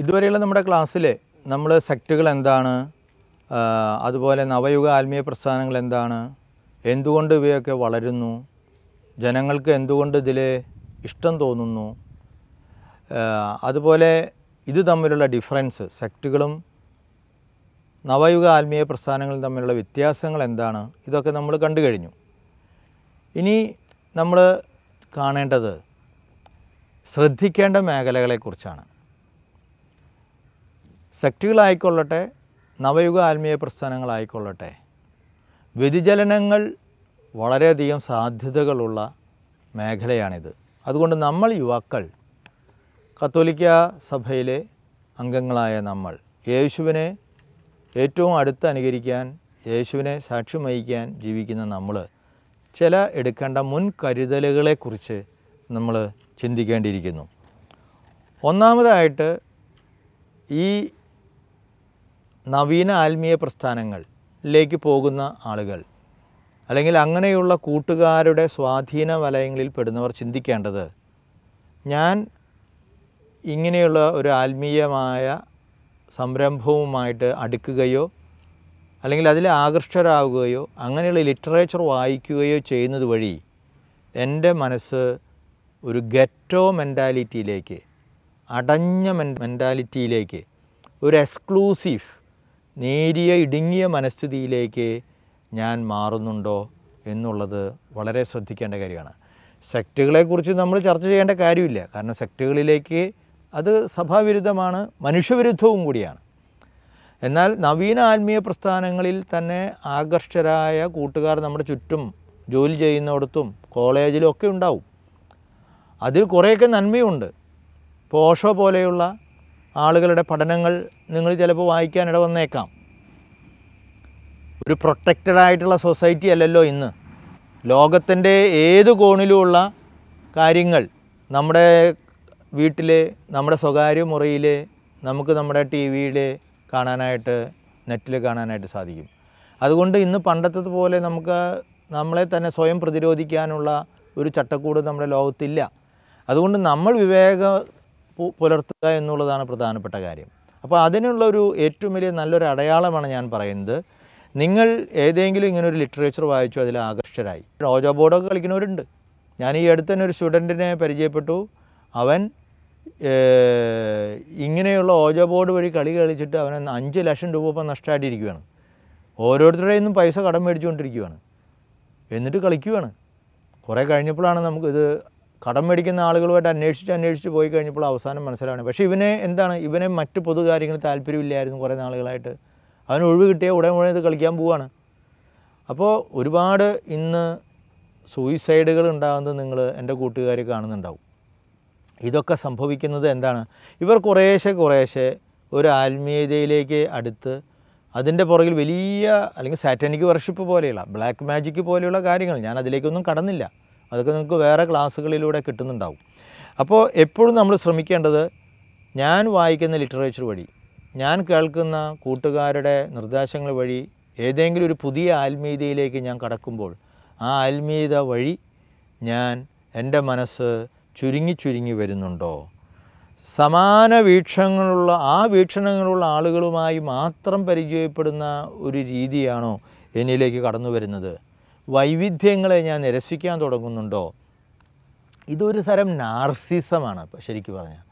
ഇതുവരെയുള്ള നമ്മുടെ ക്ലാസ്സിലെ നമ്മൾ സെക്റ്റുകൾ എന്താണ് അതുപോലെ നവയുഗ ആത്മീയ പ്രസ്ഥാനങ്ങൾ എന്താണ് എന്തുകൊണ്ട് ഇവയൊക്കെ വളരുന്നു ജനങ്ങൾക്ക് എന്തുകൊണ്ട് ഇതിൽ ഇഷ്ടം തോന്നുന്നു അതുപോലെ ഇത് തമ്മിലുള്ള ഡിഫറൻസ് സെക്റ്റുകളും നവയുഗ ആത്മീയ പ്രസ്ഥാനങ്ങളും തമ്മിലുള്ള വ്യത്യാസങ്ങൾ എന്താണ് ഇതൊക്കെ നമ്മൾ കണ്ടു കഴിഞ്ഞു ഇനി നമ്മൾ കാണേണ്ടത് ശ്രദ്ധിക്കേണ്ട മേഖലകളെക്കുറിച്ചാണ് സെക്റ്റുകളായിക്കൊള്ളട്ടെ നവയുഗ ആത്മീയ പ്രസ്ഥാനങ്ങളായിക്കൊള്ളട്ടെ വ്യതിചലനങ്ങൾ വളരെയധികം സാധ്യതകളുള്ള മേഖലയാണിത് അതുകൊണ്ട് നമ്മൾ യുവാക്കൾ കത്തോലിക്ക സഭയിലെ അംഗങ്ങളായ നമ്മൾ യേശുവിനെ ഏറ്റവും അടുത്ത് അനുകരിക്കാൻ യേശുവിനെ സാക്ഷ്യം വഹിക്കാൻ ജീവിക്കുന്ന നമ്മൾ ചില എടുക്കേണ്ട മുൻകരുതലുകളെക്കുറിച്ച് നമ്മൾ ചിന്തിക്കേണ്ടിയിരിക്കുന്നു ഒന്നാമതായിട്ട് ഈ നവീന ആത്മീയ പ്രസ്ഥാനങ്ങളിലേക്ക് പോകുന്ന ആളുകൾ അല്ലെങ്കിൽ അങ്ങനെയുള്ള കൂട്ടുകാരുടെ സ്വാധീന വലയങ്ങളിൽ പെടുന്നവർ ചിന്തിക്കേണ്ടത് ഞാൻ ഇങ്ങനെയുള്ള ഒരു ആത്മീയമായ സംരംഭവുമായിട്ട് അടുക്കുകയോ അല്ലെങ്കിൽ അതിൽ ആകൃഷ്ടരാകുകയോ അങ്ങനെയുള്ള ലിറ്ററേച്ചർ വായിക്കുകയോ ചെയ്യുന്നത് വഴി എൻ്റെ മനസ്സ് ഒരു ഗെറ്റോ മെൻറ്റാലിറ്റിയിലേക്ക് അടഞ്ഞ മെൻറ്റാലിറ്റിയിലേക്ക് ഒരു എക്സ്ക്ലൂസീവ് നേരിയ ഇടുങ്ങിയ മനസ്ഥിതിയിലേക്ക് ഞാൻ മാറുന്നുണ്ടോ എന്നുള്ളത് വളരെ ശ്രദ്ധിക്കേണ്ട കാര്യമാണ് സെക്റ്റുകളെക്കുറിച്ച് നമ്മൾ ചർച്ച ചെയ്യേണ്ട കാര്യമില്ല കാരണം സെക്റ്റുകളിലേക്ക് അത് സഭാവിരുദ്ധമാണ് മനുഷ്യവിരുദ്ധവും കൂടിയാണ് എന്നാൽ നവീന ആത്മീയ പ്രസ്ഥാനങ്ങളിൽ തന്നെ ആകർഷകരായ കൂട്ടുകാർ നമ്മുടെ ചുറ്റും ജോലി ചെയ്യുന്നിടത്തും കോളേജിലും ഒക്കെ ഉണ്ടാവും അതിൽ കുറേയൊക്കെ നന്മയുണ്ട് ഇപ്പോൾ ഓഷോ പോലെയുള്ള ആളുകളുടെ പഠനങ്ങൾ നിങ്ങൾ ചിലപ്പോൾ വായിക്കാനിട വന്നേക്കാം ഒരു പ്രൊട്ടക്റ്റഡ് ആയിട്ടുള്ള സൊസൈറ്റി അല്ലല്ലോ ഇന്ന് ലോകത്തിൻ്റെ ഏത് കോണിലുമുള്ള കാര്യങ്ങൾ നമ്മുടെ വീട്ടിലെ നമ്മുടെ സ്വകാര്യ മുറിയിൽ നമുക്ക് നമ്മുടെ ടി വിയിൽ കാണാനായിട്ട് നെറ്റിൽ കാണാനായിട്ട് സാധിക്കും അതുകൊണ്ട് ഇന്ന് പണ്ടത്തെ പോലെ നമുക്ക് നമ്മളെ തന്നെ സ്വയം പ്രതിരോധിക്കാനുള്ള ഒരു ചട്ടക്കൂട് നമ്മുടെ ലോകത്തില്ല അതുകൊണ്ട് നമ്മൾ വിവേക പുലർത്തുക എന്നുള്ളതാണ് പ്രധാനപ്പെട്ട കാര്യം അപ്പോൾ അതിനുള്ള ഒരു ഏറ്റവും വലിയ നല്ലൊരു അടയാളമാണ് ഞാൻ പറയുന്നത് നിങ്ങൾ ഏതെങ്കിലും ഇങ്ങനെ ഒരു ലിറ്ററേച്ചർ വായിച്ചു അതിൽ ആകർഷകരായി റോജോ ബോർഡൊക്കെ കളിക്കുന്നവരുണ്ട് ഞാൻ ഈ അടുത്ത് തന്നെ ഒരു സ്റ്റുഡൻറ്റിനെ പരിചയപ്പെട്ടു അവൻ ഇങ്ങനെയുള്ള ഓജോ ബോർഡ് വഴി കളി കളിച്ചിട്ട് അവൻ അഞ്ച് ലക്ഷം രൂപ ഇപ്പം നഷ്ടമായിട്ടിരിക്കുകയാണ് ഓരോരുത്തരുടെ നിന്നും പൈസ കടം മേടിച്ചുകൊണ്ടിരിക്കുകയാണ് എന്നിട്ട് കളിക്കുകയാണ് കുറേ കഴിഞ്ഞപ്പോഴാണ് നമുക്കിത് കടം മേടിക്കുന്ന ആളുകളുമായിട്ട് അന്വേഷിച്ച് അന്വേഷിച്ച് പോയി കഴിഞ്ഞപ്പോൾ അവസാനം മനസ്സിലാണ് പക്ഷേ ഇവനെ എന്താണ് ഇവനെ മറ്റ് പൊതു കാര്യങ്ങളിൽ താല്പര്യമില്ലായിരുന്നു കുറേ നാളുകളായിട്ട് അവന് ഒഴിവ് കിട്ടിയ ഉടൻ ഉടനെ ഇത് കളിക്കാൻ പോവാണ് അപ്പോൾ ഒരുപാട് ഇന്ന് സൂയിസൈഡുകൾ ഉണ്ടാകുന്നത് നിങ്ങൾ എൻ്റെ കൂട്ടുകാർ കാണുന്നുണ്ടാവും ഇതൊക്കെ സംഭവിക്കുന്നത് എന്താണ് ഇവർ കുറേശ്ശെ കുറേശ്ശെ ഒരു ആത്മീയതയിലേക്ക് അടുത്ത് അതിൻ്റെ പുറകിൽ വലിയ അല്ലെങ്കിൽ സാറ്റാനിക് വർഷിപ്പ് പോലെയുള്ള ബ്ലാക്ക് മാജിക് പോലെയുള്ള കാര്യങ്ങൾ ഞാൻ അതിലേക്കൊന്നും കടന്നില്ല അതൊക്കെ നിങ്ങൾക്ക് വേറെ ക്ലാസ്സുകളിലൂടെ കിട്ടുന്നുണ്ടാവും അപ്പോൾ എപ്പോഴും നമ്മൾ ശ്രമിക്കേണ്ടത് ഞാൻ വായിക്കുന്ന ലിറ്ററേച്ചർ വഴി ഞാൻ കേൾക്കുന്ന കൂട്ടുകാരുടെ നിർദ്ദേശങ്ങൾ വഴി ഏതെങ്കിലും ഒരു പുതിയ ആത്മീയതയിലേക്ക് ഞാൻ കടക്കുമ്പോൾ ആ ആത്മീയത വഴി ഞാൻ എൻ്റെ മനസ്സ് ചുരുങ്ങി ചുരുങ്ങി വരുന്നുണ്ടോ സമാന വീക്ഷണങ്ങളുള്ള ആ വീക്ഷണങ്ങളുള്ള ആളുകളുമായി മാത്രം പരിചയപ്പെടുന്ന ഒരു രീതിയാണോ എന്നിലേക്ക് കടന്നു വരുന്നത് വൈവിധ്യങ്ങളെ ഞാൻ നിരസിക്കാൻ തുടങ്ങുന്നുണ്ടോ ഇതൊരു തരം നാർസിസമാണ് അപ്പോൾ ശരിക്കും പറഞ്ഞാൽ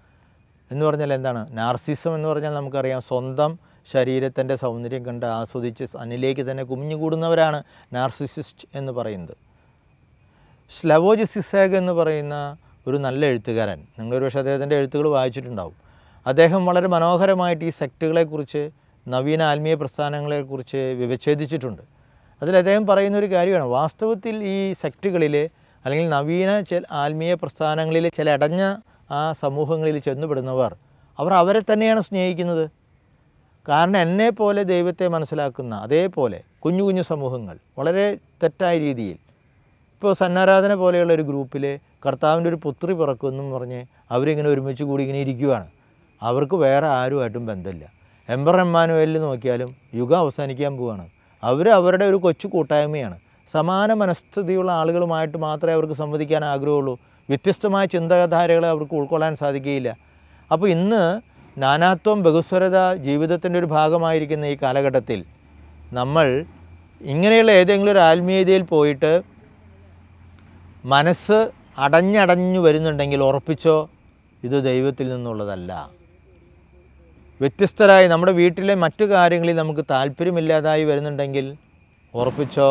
എന്ന് പറഞ്ഞാൽ എന്താണ് നാർസിസം എന്ന് പറഞ്ഞാൽ നമുക്കറിയാം സ്വന്തം ശരീരത്തിൻ്റെ സൗന്ദര്യം കണ്ട് ആസ്വദിച്ച് അനിലേക്ക് തന്നെ കുമിഞ്ഞുകൂടുന്നവരാണ് നാർസിസിസ്റ്റ് എന്ന് പറയുന്നത് സ്ലവോജി എന്ന് പറയുന്ന ഒരു നല്ല എഴുത്തുകാരൻ നിങ്ങളൊരു പക്ഷേ അദ്ദേഹത്തിൻ്റെ എഴുത്തുകൾ വായിച്ചിട്ടുണ്ടാവും അദ്ദേഹം വളരെ മനോഹരമായിട്ട് ഈ സെക്റ്റുകളെക്കുറിച്ച് നവീന ആത്മീയ പ്രസ്ഥാനങ്ങളെക്കുറിച്ച് വിവച്ഛേദിച്ചിട്ടുണ്ട് അതിൽ അദ്ദേഹം പറയുന്ന ഒരു കാര്യമാണ് വാസ്തവത്തിൽ ഈ സെക്ടുകളിൽ അല്ലെങ്കിൽ നവീന ചെ ആത്മീയ പ്രസ്ഥാനങ്ങളിൽ ചില അടഞ്ഞ ആ സമൂഹങ്ങളിൽ ചെന്നുപെടുന്നവർ അവർ അവരെ തന്നെയാണ് സ്നേഹിക്കുന്നത് കാരണം എന്നെ പോലെ ദൈവത്തെ മനസ്സിലാക്കുന്ന അതേപോലെ കുഞ്ഞു കുഞ്ഞു സമൂഹങ്ങൾ വളരെ തെറ്റായ രീതിയിൽ ഇപ്പോൾ സന്നാരാധന പോലെയുള്ള ഒരു ഗ്രൂപ്പിൽ കർത്താവിൻ്റെ ഒരു പുത്രി പിറക്കുമെന്നും പറഞ്ഞ് അവരിങ്ങനെ ഒരുമിച്ച് കൂടി ഇങ്ങനെ ഇരിക്കുകയാണ് അവർക്ക് വേറെ ആരുമായിട്ടും ബന്ധമില്ല എംബർ എമ്മാനുവേലിൽ നോക്കിയാലും യുഗം അവസാനിക്കാൻ പോവുകയാണ് അവർ അവരുടെ ഒരു കൊച്ചു കൂട്ടായ്മയാണ് സമാന മനസ്ഥിതിയുള്ള ആളുകളുമായിട്ട് മാത്രമേ അവർക്ക് സംവദിക്കാൻ ആഗ്രഹമുള്ളൂ വ്യത്യസ്തമായ ചിന്താധാരകളെ അവർക്ക് ഉൾക്കൊള്ളാൻ സാധിക്കുകയില്ല അപ്പോൾ ഇന്ന് നാനാത്വം ബഹുസ്വരത ജീവിതത്തിൻ്റെ ഒരു ഭാഗമായിരിക്കുന്ന ഈ കാലഘട്ടത്തിൽ നമ്മൾ ഇങ്ങനെയുള്ള ഏതെങ്കിലും ഒരു ആത്മീയതയിൽ പോയിട്ട് മനസ്സ് അടഞ്ഞടഞ്ഞു വരുന്നുണ്ടെങ്കിൽ ഉറപ്പിച്ചോ ഇത് ദൈവത്തിൽ നിന്നുള്ളതല്ല വ്യത്യസ്തരായി നമ്മുടെ വീട്ടിലെ മറ്റു കാര്യങ്ങളിൽ നമുക്ക് താല്പര്യമില്ലാതായി വരുന്നുണ്ടെങ്കിൽ ഉറപ്പിച്ചോ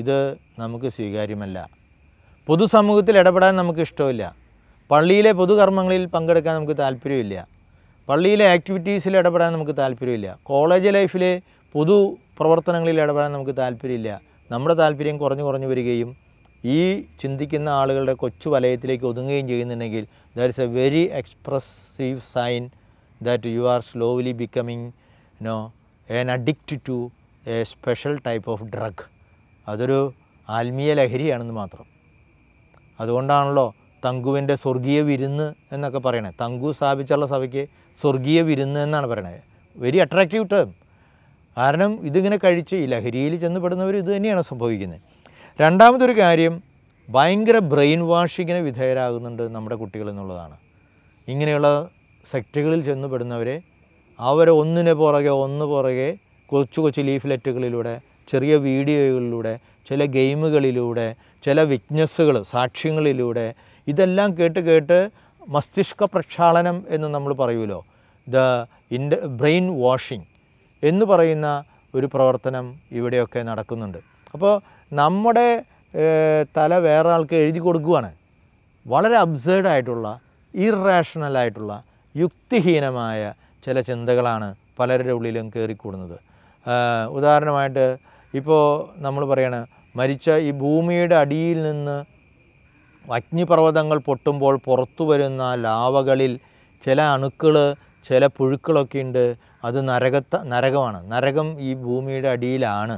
ഇത് നമുക്ക് സ്വീകാര്യമല്ല പൊതുസമൂഹത്തിൽ ഇടപെടാൻ നമുക്ക് ഇഷ്ടമില്ല പള്ളിയിലെ പൊതുകർമ്മങ്ങളിൽ പങ്കെടുക്കാൻ നമുക്ക് താല്പര്യമില്ല പള്ളിയിലെ ആക്ടിവിറ്റീസിൽ ഇടപെടാൻ നമുക്ക് താല്പര്യമില്ല കോളേജ് ലൈഫിലെ പൊതു പ്രവർത്തനങ്ങളിൽ ഇടപെടാൻ നമുക്ക് താല്പര്യമില്ല നമ്മുടെ താല്പര്യം കുറഞ്ഞു കുറഞ്ഞു വരികയും ഈ ചിന്തിക്കുന്ന ആളുകളുടെ കൊച്ചു വലയത്തിലേക്ക് ഒതുങ്ങുകയും ചെയ്യുന്നുണ്ടെങ്കിൽ that is a very expressive sign that you are slowly becoming you know an addict to a special type of drug. അതൊരു ആത്മീയ ലഹരിയാണെന്ന് മാത്രം അതുകൊണ്ടാണല്ലോ തങ്കുവിൻ്റെ സ്വർഗീയ വിരുന്ന് എന്നൊക്കെ പറയണേ തങ്കു സ്ഥാപിച്ചുള്ള സഭയ്ക്ക് സ്വർഗീയ വിരുന്ന് എന്നാണ് പറയണത് വെരി അട്രാക്റ്റീവ് ടേം കാരണം ഇതിങ്ങനെ കഴിച്ച് ഈ ലഹരിയിൽ ചെന്നപ്പെടുന്നവർ ഇത് തന്നെയാണ് സംഭവിക്കുന്നത് രണ്ടാമതൊരു കാര്യം ഭയങ്കര ബ്രെയിൻ വാഷിങ്ങിന് വിധേയരാകുന്നുണ്ട് നമ്മുടെ കുട്ടികൾ എന്നുള്ളതാണ് ഇങ്ങനെയുള്ള സെക്ടറുകളിൽ ചെന്നുപെടുന്നവരെ അവരെ ഒന്നിന് പുറകെ ഒന്ന് പുറകെ കൊച്ചു കൊച്ചു ലീഫ്ലെറ്റുകളിലൂടെ ചെറിയ വീഡിയോകളിലൂടെ ചില ഗെയിമുകളിലൂടെ ചില വിറ്റ്നസ്സുകൾ സാക്ഷ്യങ്ങളിലൂടെ ഇതെല്ലാം കേട്ട് കേട്ട് മസ്തിഷ്ക പ്രക്ഷാളനം എന്ന് നമ്മൾ പറയുമല്ലോ ദ ഇൻഡ ബ്രെയിൻ വാഷിംഗ് എന്ന് പറയുന്ന ഒരു പ്രവർത്തനം ഇവിടെയൊക്കെ നടക്കുന്നുണ്ട് അപ്പോൾ നമ്മുടെ തല വേറെ ആൾക്ക് എഴുതി കൊടുക്കുകയാണ് വളരെ അബ്സേർഡായിട്ടുള്ള ഇറാഷണലായിട്ടുള്ള യുക്തിഹീനമായ ചില ചിന്തകളാണ് പലരുടെ ഉള്ളിലും കയറിക്കൂടുന്നത് ഉദാഹരണമായിട്ട് ഇപ്പോൾ നമ്മൾ പറയണ മരിച്ച ഈ ഭൂമിയുടെ അടിയിൽ നിന്ന് അഗ്നിപർവ്വതങ്ങൾ പൊട്ടുമ്പോൾ പുറത്തു വരുന്ന ലാവകളിൽ ചില അണുക്കൾ ചില പുഴുക്കളൊക്കെ ഉണ്ട് അത് നരകത്ത നരകമാണ് നരകം ഈ ഭൂമിയുടെ അടിയിലാണ്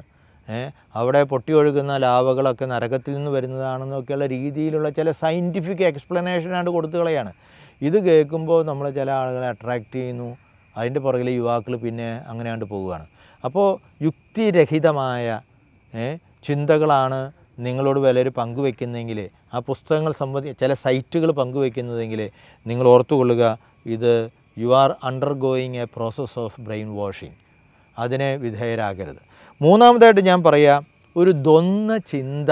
അവിടെ പൊട്ടി ഒഴുകുന്ന ലാവകളൊക്കെ നരകത്തിൽ നിന്ന് വരുന്നതാണെന്നൊക്കെയുള്ള രീതിയിലുള്ള ചില സയൻറ്റിഫിക് എക്സ്പ്ലനേഷനാണ് കൊടുത്തുകളയാണ് ഇത് കേൾക്കുമ്പോൾ നമ്മൾ ചില ആളുകളെ അട്രാക്റ്റ് ചെയ്യുന്നു അതിൻ്റെ പുറകിൽ യുവാക്കൾ പിന്നെ അങ്ങനെ കണ്ട് പോവുകയാണ് അപ്പോൾ യുക്തിരഹിതമായ ചിന്തകളാണ് നിങ്ങളോട് ഒരു പങ്കുവെക്കുന്നതെങ്കിൽ ആ പുസ്തകങ്ങൾ സംബന്ധി ചില സൈറ്റുകൾ പങ്കുവെക്കുന്നതെങ്കിൽ നിങ്ങൾ ഓർത്തുകൊള്ളുക ഇത് you are undergoing a process of brainwashing അതിനെ വിധേയരാകരുത് മൂന്നാമതായിട്ട് ഞാൻ പറയാം ഒരു ദ്വന്ന ചിന്ത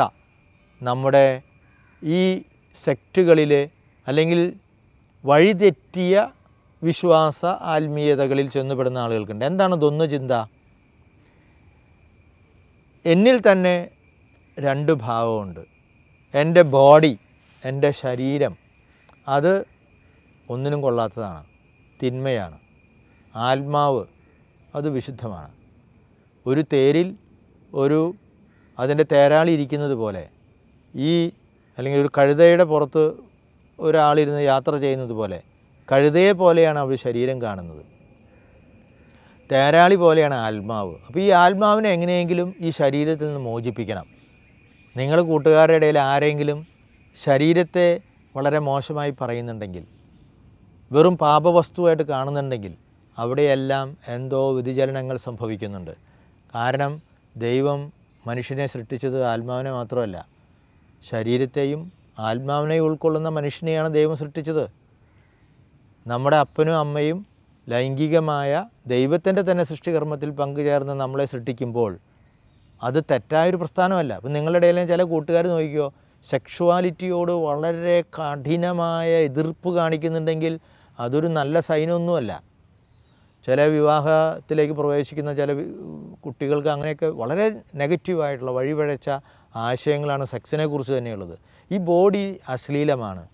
നമ്മുടെ ഈ സെക്റ്റുകളിൽ അല്ലെങ്കിൽ വഴിതെറ്റിയ വിശ്വാസ ആത്മീയതകളിൽ ചെന്നുപെടുന്ന ആളുകൾക്കുണ്ട് എന്താണ് ദൊന്ന ചിന്ത എന്നിൽ തന്നെ രണ്ട് ഭാവമുണ്ട് എൻ്റെ ബോഡി എൻ്റെ ശരീരം അത് ഒന്നിനും കൊള്ളാത്തതാണ് തിന്മയാണ് ആത്മാവ് അത് വിശുദ്ധമാണ് ഒരു തേരിൽ ഒരു അതിൻ്റെ തേരാളി ഇരിക്കുന്നത് പോലെ ഈ അല്ലെങ്കിൽ ഒരു കഴുതയുടെ പുറത്ത് ഒരാളിരുന്ന് യാത്ര ചെയ്യുന്നത് പോലെ കഴുതയെ പോലെയാണ് അവർ ശരീരം കാണുന്നത് തേരാളി പോലെയാണ് ആത്മാവ് അപ്പോൾ ഈ ആത്മാവിനെ എങ്ങനെയെങ്കിലും ഈ ശരീരത്തിൽ നിന്ന് മോചിപ്പിക്കണം നിങ്ങൾ കൂട്ടുകാരുടെ ഇടയിൽ ആരെങ്കിലും ശരീരത്തെ വളരെ മോശമായി പറയുന്നുണ്ടെങ്കിൽ വെറും പാപവസ്തുവായിട്ട് കാണുന്നുണ്ടെങ്കിൽ അവിടെയെല്ലാം എന്തോ വ്യതിചലനങ്ങൾ സംഭവിക്കുന്നുണ്ട് കാരണം ദൈവം മനുഷ്യനെ സൃഷ്ടിച്ചത് ആത്മാവിനെ മാത്രമല്ല ശരീരത്തെയും ആത്മാവിനെ ഉൾക്കൊള്ളുന്ന മനുഷ്യനെയാണ് ദൈവം സൃഷ്ടിച്ചത് നമ്മുടെ അപ്പനും അമ്മയും ലൈംഗികമായ ദൈവത്തിൻ്റെ തന്നെ സൃഷ്ടികർമ്മത്തിൽ പങ്കുചേർന്ന് നമ്മളെ സൃഷ്ടിക്കുമ്പോൾ അത് തെറ്റായൊരു പ്രസ്ഥാനമല്ല അപ്പം നിങ്ങളുടെ ഇടയിലും ചില കൂട്ടുകാർ നോക്കിക്കോ സെക്ഷുവാലിറ്റിയോട് വളരെ കഠിനമായ എതിർപ്പ് കാണിക്കുന്നുണ്ടെങ്കിൽ അതൊരു നല്ല സൈനൊന്നുമല്ല ചില വിവാഹത്തിലേക്ക് പ്രവേശിക്കുന്ന ചില കുട്ടികൾക്ക് അങ്ങനെയൊക്കെ വളരെ നെഗറ്റീവായിട്ടുള്ള വഴിപഴച്ച ആശയങ്ങളാണ് സെക്സിനെ കുറിച്ച് തന്നെയുള്ളത് ഈ ബോഡി അശ്ലീലമാണ്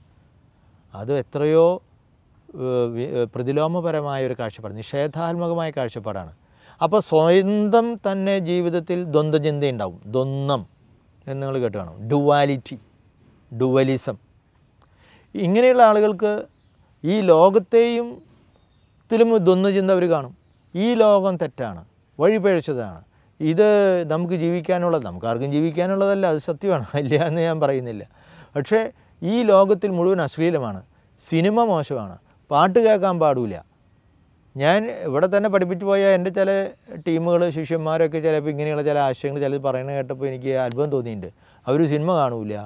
അത് എത്രയോ പ്രതിലോമപരമായ ഒരു കാഴ്ചപ്പാട് നിഷേധാത്മകമായ കാഴ്ചപ്പാടാണ് അപ്പോൾ സ്വന്തം തന്നെ ജീവിതത്തിൽ ദ്വന്ദ്വചിന്ത ഉണ്ടാവും ദ്വന്ദ്ം എന്ന് നിങ്ങൾ കേട്ട് കാണും ഡുവാലിറ്റി ഡുവലിസം ഇങ്ങനെയുള്ള ആളുകൾക്ക് ഈ ലോകത്തെയും ത്തിലും ദ്വന്ദ്വചിന്ത അവർ കാണും ഈ ലോകം തെറ്റാണ് വഴിപഴച്ചതാണ് ഇത് നമുക്ക് ജീവിക്കാനുള്ളത് നമുക്കാർക്കും ജീവിക്കാനുള്ളതല്ല അത് സത്യമാണ് ഇല്ല എന്ന് ഞാൻ പറയുന്നില്ല പക്ഷേ ഈ ലോകത്തിൽ മുഴുവൻ അശ്ലീലമാണ് സിനിമ മോശമാണ് പാട്ട് കേൾക്കാൻ പാടില്ല ഞാൻ ഇവിടെ തന്നെ പഠിപ്പിച്ചു പോയ എൻ്റെ ചില ടീമുകൾ ശിഷ്യന്മാരൊക്കെ ചിലപ്പോൾ ഇങ്ങനെയുള്ള ചില ആശയങ്ങൾ ചിലത് പറയുന്നത് കേട്ടപ്പോൾ എനിക്ക് അത്ഭുതം തോന്നിയിട്ടുണ്ട് അവർ സിനിമ കാണൂല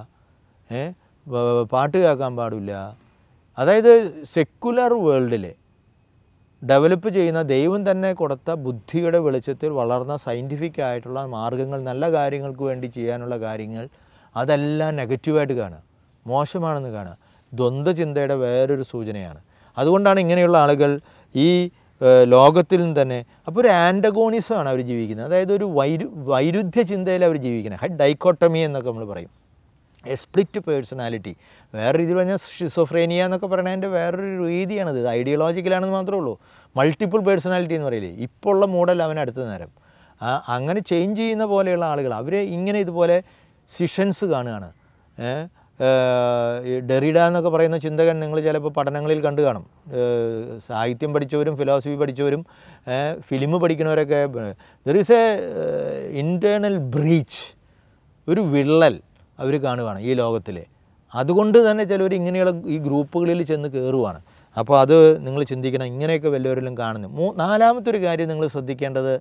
പാട്ട് കേൾക്കാൻ പാടില്ല അതായത് സെക്കുലർ വേൾഡിൽ ഡെവലപ്പ് ചെയ്യുന്ന ദൈവം തന്നെ കൊടുത്ത ബുദ്ധിയുടെ വെളിച്ചത്തിൽ വളർന്ന സയൻറ്റിഫിക് ആയിട്ടുള്ള മാർഗങ്ങൾ നല്ല കാര്യങ്ങൾക്ക് വേണ്ടി ചെയ്യാനുള്ള കാര്യങ്ങൾ അതെല്ലാം നെഗറ്റീവായിട്ട് കാണുക മോശമാണെന്ന് കാണുക ദ്വന്ദ്വ ചിന്തയുടെ വേറൊരു സൂചനയാണ് അതുകൊണ്ടാണ് ഇങ്ങനെയുള്ള ആളുകൾ ഈ ലോകത്തിൽ നിന്ന് തന്നെ അപ്പോൾ ഒരു ആൻഡഗോണിസമാണ് അവർ ജീവിക്കുന്നത് അതായത് ഒരു വൈരു വൈരുദ്ധ്യ ചിന്തയിൽ അവർ ജീവിക്കുന്നത് ഹൈ ഡൈക്കോട്ടമി എന്നൊക്കെ നമ്മൾ പറയും എ സ്പ്ലിറ്റ് പേഴ്സണാലിറ്റി വേറെ രീതിയിൽ പറഞ്ഞാൽ ഷിസോഫ്രേനിയ എന്നൊക്കെ പറയുന്നതിൻ്റെ വേറൊരു രീതിയാണിത് ഇത് ഐഡിയോളജിക്കലാണെന്ന് മാത്രമേ ഉള്ളൂ മൾട്ടിപ്പിൾ പേഴ്സണാലിറ്റി എന്ന് പറയില്ലേ ഇപ്പോൾ ഉള്ള മോഡൽ അവൻ അടുത്ത നേരം അങ്ങനെ ചേഞ്ച് ചെയ്യുന്ന പോലെയുള്ള ആളുകൾ അവർ ഇങ്ങനെ ഇതുപോലെ സിഷൻസ് കാണുകയാണ് ഡെറിഡ എന്നൊക്കെ പറയുന്ന ചിന്തകൻ നിങ്ങൾ ചിലപ്പോൾ പഠനങ്ങളിൽ കണ്ടു കാണും സാഹിത്യം പഠിച്ചവരും ഫിലോസഫി പഠിച്ചവരും ഫിലിം പഠിക്കുന്നവരൊക്കെ there is a internal breach ഒരു വിള്ളൽ അവർ കാണുകയാണ് ഈ ലോകത്തിലെ അതുകൊണ്ട് തന്നെ ചിലവർ ഇങ്ങനെയുള്ള ഈ ഗ്രൂപ്പുകളിൽ ചെന്ന് കയറുവാണ് അപ്പോൾ അത് നിങ്ങൾ ചിന്തിക്കണം ഇങ്ങനെയൊക്കെ വല്ലവരിലും കാണുന്നു മൂ നാലാമത്തെ ഒരു കാര്യം നിങ്ങൾ ശ്രദ്ധിക്കേണ്ടത്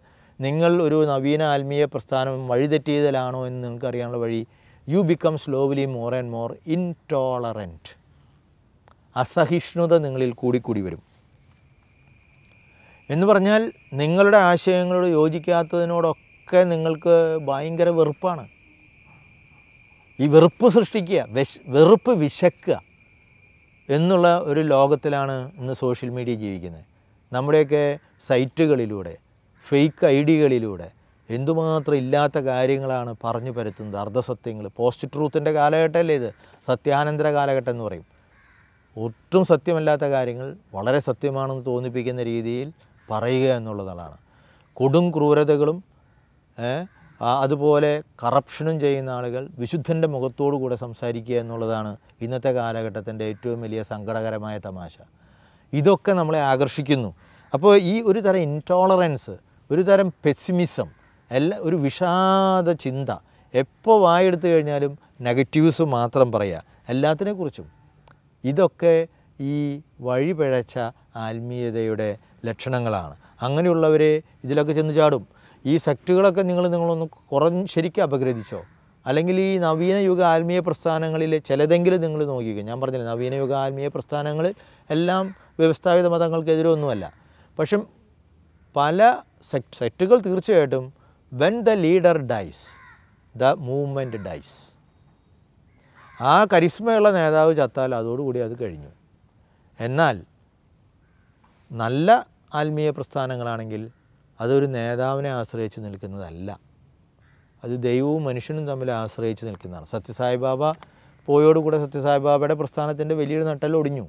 നിങ്ങൾ ഒരു നവീന ആത്മീയ പ്രസ്ഥാനം വഴിതെറ്റിയതിലാണോ എന്ന് നിങ്ങൾക്ക് അറിയാനുള്ള വഴി you become slowly more and more intolerant അസഹിഷ്ണുത നിങ്ങളിൽ കൂടിക്കൂടി വരും എന്ന് പറഞ്ഞാൽ നിങ്ങളുടെ ആശയങ്ങളോട് യോജിക്കാത്തതിനോടൊക്കെ നിങ്ങൾക്ക് ഭയങ്കര വെറുപ്പാണ് ഈ വെറുപ്പ് സൃഷ്ടിക്കുക വിശ വെറുപ്പ് വിശക്കുക എന്നുള്ള ഒരു ലോകത്തിലാണ് ഇന്ന് സോഷ്യൽ മീഡിയ ജീവിക്കുന്നത് നമ്മുടെയൊക്കെ സൈറ്റുകളിലൂടെ ഫേക്ക് ഐ ഡികളിലൂടെ എന്തുമാത്രം ഇല്ലാത്ത കാര്യങ്ങളാണ് പറഞ്ഞു പരത്തുന്നത് അർദ്ധസത്യങ്ങൾ പോസ്റ്റ് ട്രൂത്തിൻ്റെ കാലഘട്ടമല്ലേ ഇത് സത്യാനന്തര കാലഘട്ടം എന്ന് പറയും ഒട്ടും സത്യമല്ലാത്ത കാര്യങ്ങൾ വളരെ സത്യമാണെന്ന് തോന്നിപ്പിക്കുന്ന രീതിയിൽ പറയുക എന്നുള്ളതാണ് കൊടും ക്രൂരതകളും അതുപോലെ കറപ്ഷനും ചെയ്യുന്ന ആളുകൾ വിശുദ്ധൻ്റെ മുഖത്തോടു കൂടെ സംസാരിക്കുക എന്നുള്ളതാണ് ഇന്നത്തെ കാലഘട്ടത്തിൻ്റെ ഏറ്റവും വലിയ സങ്കടകരമായ തമാശ ഇതൊക്കെ നമ്മളെ ആകർഷിക്കുന്നു അപ്പോൾ ഈ ഒരു തരം ഇൻടോളറൻസ് ഒരു തരം പെസിമിസം എല്ലാ ഒരു വിഷാദ ചിന്ത എപ്പോൾ വായെടുത്തു കഴിഞ്ഞാലും നെഗറ്റീവ്സ് മാത്രം പറയുക എല്ലാത്തിനെക്കുറിച്ചും ഇതൊക്കെ ഈ വഴിപിഴച്ച ആത്മീയതയുടെ ലക്ഷണങ്ങളാണ് അങ്ങനെയുള്ളവരെ ഇതിലൊക്കെ ചെന്ന് ചാടും ഈ സെക്റ്റുകളൊക്കെ നിങ്ങൾ നിങ്ങളൊന്ന് കുറ ശരിക്കും അപഗ്രഥിച്ചോ അല്ലെങ്കിൽ ഈ നവീന യുഗ ആത്മീയ പ്രസ്ഥാനങ്ങളിലെ ചിലതെങ്കിലും നിങ്ങൾ നോക്കിക്കുക ഞാൻ പറഞ്ഞില്ല നവീന യുഗ ആത്മീയ പ്രസ്ഥാനങ്ങൾ എല്ലാം വ്യവസ്ഥാപിത മതങ്ങൾക്കെതിരൊന്നുമല്ല പക്ഷെ പല സെറ്റുകൾ തീർച്ചയായിട്ടും when the leader dies the movement dies ആ കരിസ്മയുള്ള നേതാവ് ചത്താൽ അതോടുകൂടി അത് കഴിഞ്ഞു എന്നാൽ നല്ല ആത്മീയ പ്രസ്ഥാനങ്ങളാണെങ്കിൽ അതൊരു നേതാവിനെ ആശ്രയിച്ച് നിൽക്കുന്നതല്ല അത് ദൈവവും മനുഷ്യനും തമ്മിൽ ആശ്രയിച്ച് നിൽക്കുന്നതാണ് സത്യസായിബാബ പോയോടുകൂടെ സത്യസായിബാബയുടെ പ്രസ്ഥാനത്തിൻ്റെ വലിയൊരു നട്ടലൊടിഞ്ഞു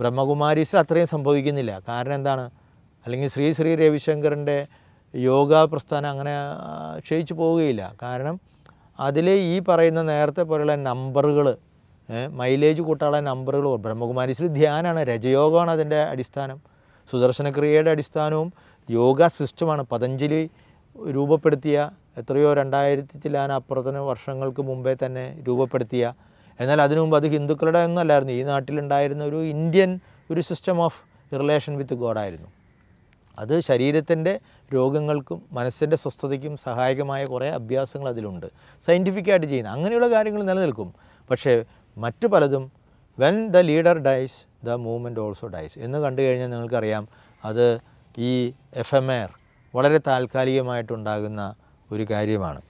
ബ്രഹ്മകുമാരീസിൽ അത്രയും സംഭവിക്കുന്നില്ല കാരണം എന്താണ് അല്ലെങ്കിൽ ശ്രീ ശ്രീ രവിശങ്കറിൻ്റെ യോഗ പ്രസ്ഥാനം അങ്ങനെ ക്ഷയിച്ചു പോവുകയില്ല കാരണം അതിലെ ഈ പറയുന്ന നേരത്തെ പോലെയുള്ള നമ്പറുകൾ മൈലേജ് കൂട്ടാനുള്ള നമ്പറുകൾ ബ്രഹ്മകുമാരീസിൽ ധ്യാനമാണ് രജയോഗമാണ് അതിൻ്റെ അടിസ്ഥാനം സുദർശനക്രിയയുടെ അടിസ്ഥാനവും യോഗ സിസ്റ്റമാണ് പതഞ്ജലി രൂപപ്പെടുത്തിയ എത്രയോ രണ്ടായിരത്തി ചില്ലാനപ്പുറത്തിന് വർഷങ്ങൾക്ക് മുമ്പേ തന്നെ രൂപപ്പെടുത്തിയ എന്നാൽ അതിനു മുമ്പ് അത് ഹിന്ദുക്കളുടെ ഒന്നല്ലായിരുന്നു ഈ നാട്ടിലുണ്ടായിരുന്ന ഒരു ഇന്ത്യൻ ഒരു സിസ്റ്റം ഓഫ് റിലേഷൻ വിത്ത് ഗോഡായിരുന്നു അത് ശരീരത്തിൻ്റെ രോഗങ്ങൾക്കും മനസ്സിൻ്റെ സ്വസ്ഥതയ്ക്കും സഹായകമായ കുറേ അഭ്യാസങ്ങൾ അതിലുണ്ട് സയൻറ്റിഫിക്കായിട്ട് ചെയ്യുന്ന അങ്ങനെയുള്ള കാര്യങ്ങൾ നിലനിൽക്കും പക്ഷേ മറ്റു പലതും when the leader dies the movement also dies എന്ന് കണ്ടു കഴിഞ്ഞാൽ നിങ്ങൾക്കറിയാം അത് ഈ എഫ് എം ആർ വളരെ താൽക്കാലികമായിട്ടുണ്ടാകുന്ന ഒരു കാര്യമാണ്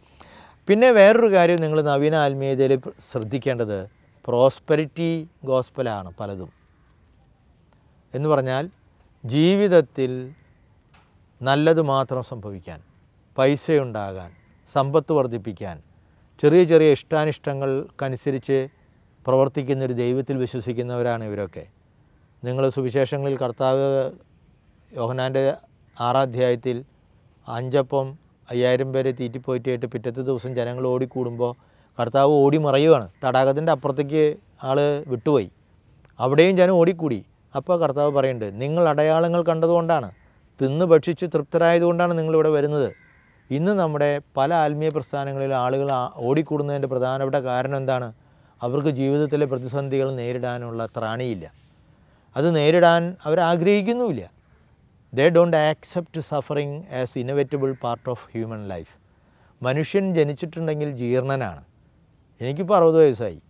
പിന്നെ വേറൊരു കാര്യം നിങ്ങൾ നവീന ആത്മീയതയിൽ ശ്രദ്ധിക്കേണ്ടത് പ്രോസ്പെരിറ്റി ഗോസ്പലാണ് പലതും എന്ന് പറഞ്ഞാൽ ജീവിതത്തിൽ നല്ലത് മാത്രം സംഭവിക്കാൻ പൈസയുണ്ടാകാൻ സമ്പത്ത് വർദ്ധിപ്പിക്കാൻ ചെറിയ ചെറിയ ഇഷ്ടാനിഷ്ടങ്ങൾക്കനുസരിച്ച് പ്രവർത്തിക്കുന്നൊരു ദൈവത്തിൽ വിശ്വസിക്കുന്നവരാണ് ഇവരൊക്കെ നിങ്ങൾ സുവിശേഷങ്ങളിൽ കർത്താവ് യോഹനാൻ്റെ ആറാധ്യായത്തിൽ അഞ്ചപ്പം അയ്യായിരം പേരെ തീറ്റിപ്പോയിട്ടായിട്ട് പിറ്റത്തെ ദിവസം ജനങ്ങൾ ഓടിക്കൂടുമ്പോൾ കർത്താവ് ഓടി മറയുവാണ് തടാകത്തിൻ്റെ അപ്പുറത്തേക്ക് ആൾ വിട്ടുപോയി അവിടെയും ജനം ഓടിക്കൂടി അപ്പോൾ കർത്താവ് പറയുന്നുണ്ട് നിങ്ങൾ അടയാളങ്ങൾ കണ്ടതുകൊണ്ടാണ് തിന്ന് ഭക്ഷിച്ച് തൃപ്തരായതുകൊണ്ടാണ് നിങ്ങളിവിടെ വരുന്നത് ഇന്ന് നമ്മുടെ പല ആത്മീയ പ്രസ്ഥാനങ്ങളിൽ ആളുകൾ ഓടിക്കൂടുന്നതിൻ്റെ പ്രധാനപ്പെട്ട കാരണം എന്താണ് അവർക്ക് ജീവിതത്തിലെ പ്രതിസന്ധികൾ നേരിടാനുള്ള ത്രാണിയില്ല അത് നേരിടാൻ അവർ ആഗ്രഹിക്കുന്നുമില്ല they don't accept suffering as inevitable part of human life മനുഷ്യൻ ജനിച്ചിട്ടുണ്ടെങ്കിൽ ജീർണനാണ് എനിക്കിപ്പോൾ അറുപത് വയസ്സായി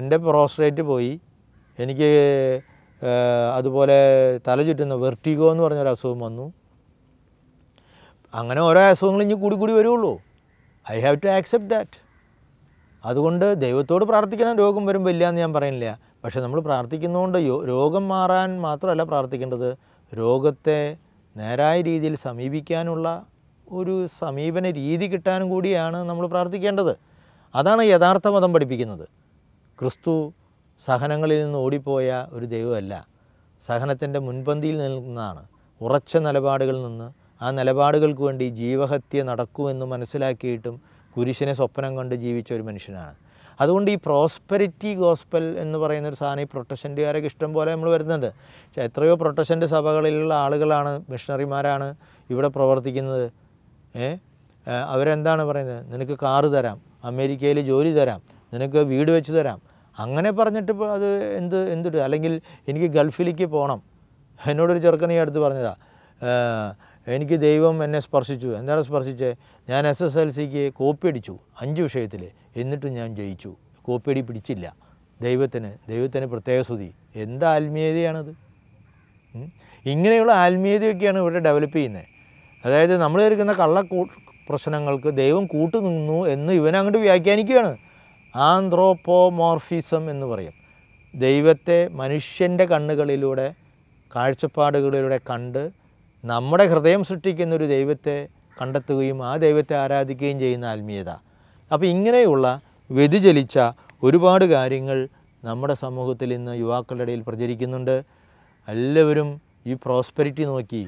എൻ്റെ പ്രോസ്റ്റേറ്റ് പോയി എനിക്ക് അതുപോലെ തല ചുറ്റുന്ന വെർട്ടിഗോ എന്ന് പറഞ്ഞൊരു അസുഖം വന്നു അങ്ങനെ ഓരോ അസുഖങ്ങൾ ഇനി കൂടി കൂടി വരുള്ളൂ I have to accept that അതുകൊണ്ട് ദൈവത്തോട് പ്രാർത്ഥിക്കണം രോഗം വരുമ്പോൾ വലിയ എന്ന് ഞാൻ പറയുന്നില്ല പക്ഷേ നമ്മൾ പ്രാർത്ഥിക്കുന്നതുകൊണ്ട് രോഗം മാറാൻ മാത്രമല്ല പ്രാർത്ഥിക്കേണ്ടത് രോഗത്തെ നേരായ രീതിയിൽ സമീപിക്കാനുള്ള ഒരു സമീപന രീതി കിട്ടാനും കൂടിയാണ് നമ്മൾ പ്രാർത്ഥിക്കേണ്ടത് അതാണ് യഥാർത്ഥ മതം പഠിപ്പിക്കുന്നത് ക്രിസ്തു സഹനങ്ങളിൽ നിന്ന് ഓടിപ്പോയ ഒരു ദൈവമല്ല സഹനത്തിൻ്റെ മുൻപന്തിയിൽ നിൽക്കുന്നതാണ് ഉറച്ച നിലപാടുകളിൽ നിന്ന് ആ നിലപാടുകൾക്ക് വേണ്ടി ജീവഹത്യ നടക്കുമെന്ന് മനസ്സിലാക്കിയിട്ടും കുരിശിനെ സ്വപ്നം കണ്ട് ജീവിച്ച ഒരു മനുഷ്യനാണ് അതുകൊണ്ട് ഈ പ്രോസ്പെരിറ്റി ഗോസ്പൽ എന്ന് പറയുന്ന ഒരു സാധനം ഈ പ്രൊട്ടസ്റ്റൻറ്റുകാരൊക്കെ ഇഷ്ടം പോലെ നമ്മൾ വരുന്നുണ്ട് എത്രയോ പ്രൊട്ടസ്റ്റൻ്റ് സഭകളിലുള്ള ആളുകളാണ് മിഷണറിമാരാണ് ഇവിടെ പ്രവർത്തിക്കുന്നത് ഏ അവരെന്താണ് പറയുന്നത് നിനക്ക് കാറ് തരാം അമേരിക്കയിൽ ജോലി തരാം നിനക്ക് വീട് വെച്ച് തരാം അങ്ങനെ പറഞ്ഞിട്ട് അത് എന്ത് എന്തിട്ട് അല്ലെങ്കിൽ എനിക്ക് ഗൾഫിലേക്ക് പോകണം എന്നോടൊരു ചെറുക്കനെ അടുത്ത് പറഞ്ഞതാണ് എനിക്ക് ദൈവം എന്നെ സ്പർശിച്ചു എന്താണ് സ്പർശിച്ചേ ഞാൻ എസ് എസ് എൽ സിക്ക് അടിച്ചു അഞ്ച് വിഷയത്തിൽ എന്നിട്ടും ഞാൻ ജയിച്ചു അടി പിടിച്ചില്ല ദൈവത്തിന് ദൈവത്തിന് പ്രത്യേക സ്തുതി എന്ത് ആത്മീയതയാണത് ഇങ്ങനെയുള്ള ആത്മീയതയൊക്കെയാണ് ഇവിടെ ഡെവലപ്പ് ചെയ്യുന്നത് അതായത് നമ്മൾ എടുക്കുന്ന കള്ള പ്രശ്നങ്ങൾക്ക് ദൈവം കൂട്ടുനിന്നു എന്ന് ഇവനങ്ങോട്ട് വ്യാഖ്യാനിക്കുകയാണ് ആന്ത്രോപ്പോമോർഫിസം എന്ന് പറയും ദൈവത്തെ മനുഷ്യൻ്റെ കണ്ണുകളിലൂടെ കാഴ്ചപ്പാടുകളിലൂടെ കണ്ട് നമ്മുടെ ഹൃദയം സൃഷ്ടിക്കുന്ന ഒരു ദൈവത്തെ കണ്ടെത്തുകയും ആ ദൈവത്തെ ആരാധിക്കുകയും ചെയ്യുന്ന ആത്മീയത അപ്പോൾ ഇങ്ങനെയുള്ള വ്യതിചലിച്ച ഒരുപാട് കാര്യങ്ങൾ നമ്മുടെ സമൂഹത്തിൽ ഇന്ന് യുവാക്കളുടെ ഇടയിൽ പ്രചരിക്കുന്നുണ്ട് എല്ലാവരും ഈ പ്രോസ്പെരിറ്റി നോക്കി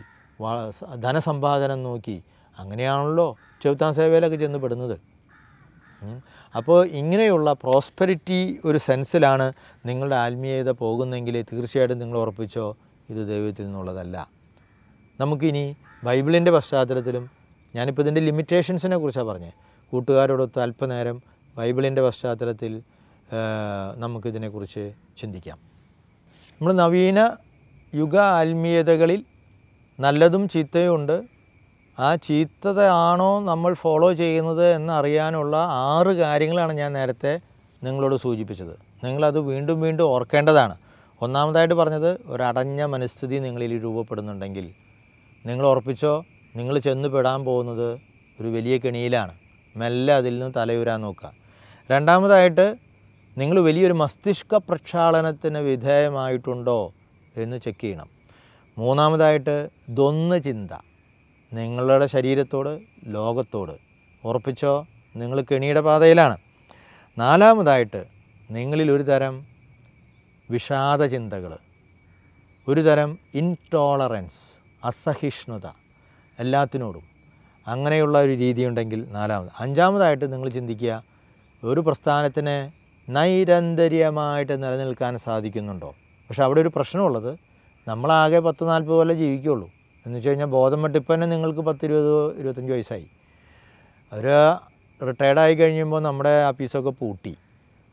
ധനസമ്പാദനം നോക്കി അങ്ങനെയാണല്ലോ ചെവിത്താൻ സേവയിലൊക്കെ ചെന്ന് അപ്പോൾ ഇങ്ങനെയുള്ള പ്രോസ്പെരിറ്റി ഒരു സെൻസിലാണ് നിങ്ങളുടെ ആത്മീയത പോകുന്നെങ്കിൽ തീർച്ചയായിട്ടും നിങ്ങൾ ഉറപ്പിച്ചോ ഇത് ദൈവത്തിൽ നിന്നുള്ളതല്ല നമുക്കിനി ബൈബിളിൻ്റെ പശ്ചാത്തലത്തിലും ഞാനിപ്പോൾ ഇതിൻ്റെ ലിമിറ്റേഷൻസിനെ കുറിച്ചാണ് പറഞ്ഞത് കൂട്ടുകാരോടൊത്ത് അല്പനേരം ബൈബിളിൻ്റെ പശ്ചാത്തലത്തിൽ നമുക്കിതിനെക്കുറിച്ച് ചിന്തിക്കാം നമ്മൾ നവീന യുഗ ആത്മീയതകളിൽ നല്ലതും ചീത്തയുമുണ്ട് ആ ചീത്തതയാണോ നമ്മൾ ഫോളോ ചെയ്യുന്നത് എന്നറിയാനുള്ള ആറ് കാര്യങ്ങളാണ് ഞാൻ നേരത്തെ നിങ്ങളോട് സൂചിപ്പിച്ചത് നിങ്ങളത് വീണ്ടും വീണ്ടും ഓർക്കേണ്ടതാണ് ഒന്നാമതായിട്ട് പറഞ്ഞത് ഒരടഞ്ഞ മനസ്ഥിതി നിങ്ങളിൽ രൂപപ്പെടുന്നുണ്ടെങ്കിൽ നിങ്ങൾ ഉറപ്പിച്ചോ നിങ്ങൾ ചെന്ന് പെടാൻ പോകുന്നത് ഒരു വലിയ കെണിയിലാണ് മെല്ലെ അതിൽ നിന്ന് തലയുരാൻ നോക്കുക രണ്ടാമതായിട്ട് നിങ്ങൾ വലിയൊരു മസ്തിഷ്ക പ്രക്ഷാളനത്തിന് വിധേയമായിട്ടുണ്ടോ എന്ന് ചെക്ക് ചെയ്യണം മൂന്നാമതായിട്ട് ദൊന്ന് ചിന്ത നിങ്ങളുടെ ശരീരത്തോട് ലോകത്തോട് ഉറപ്പിച്ചോ നിങ്ങൾ കെണിയുടെ പാതയിലാണ് നാലാമതായിട്ട് നിങ്ങളിൽ ഒരു തരം വിഷാദ ചിന്തകൾ ഒരു തരം ഇൻടോളറൻസ് അസഹിഷ്ണുത എല്ലാത്തിനോടും അങ്ങനെയുള്ള ഒരു രീതിയുണ്ടെങ്കിൽ നാലാമത് അഞ്ചാമതായിട്ട് നിങ്ങൾ ചിന്തിക്കുക ഒരു പ്രസ്ഥാനത്തിന് നൈരന്തര്യമായിട്ട് നിലനിൽക്കാൻ സാധിക്കുന്നുണ്ടോ പക്ഷേ അവിടെ ഒരു പ്രശ്നമുള്ളത് നമ്മളാകെ പത്ത് നാൽപ്പത് കൊല്ലം ജീവിക്കുകയുള്ളൂ എന്ന് വെച്ച് കഴിഞ്ഞാൽ ബോധം വെട്ടിപ്പന്നെ നിങ്ങൾക്ക് പത്ത് ഇരുപത് ഇരുപത്തഞ്ച് വയസ്സായി അവർ റിട്ടയർഡായി കഴിയുമ്പോൾ നമ്മുടെ ആ പീസൊക്കെ പൂട്ടി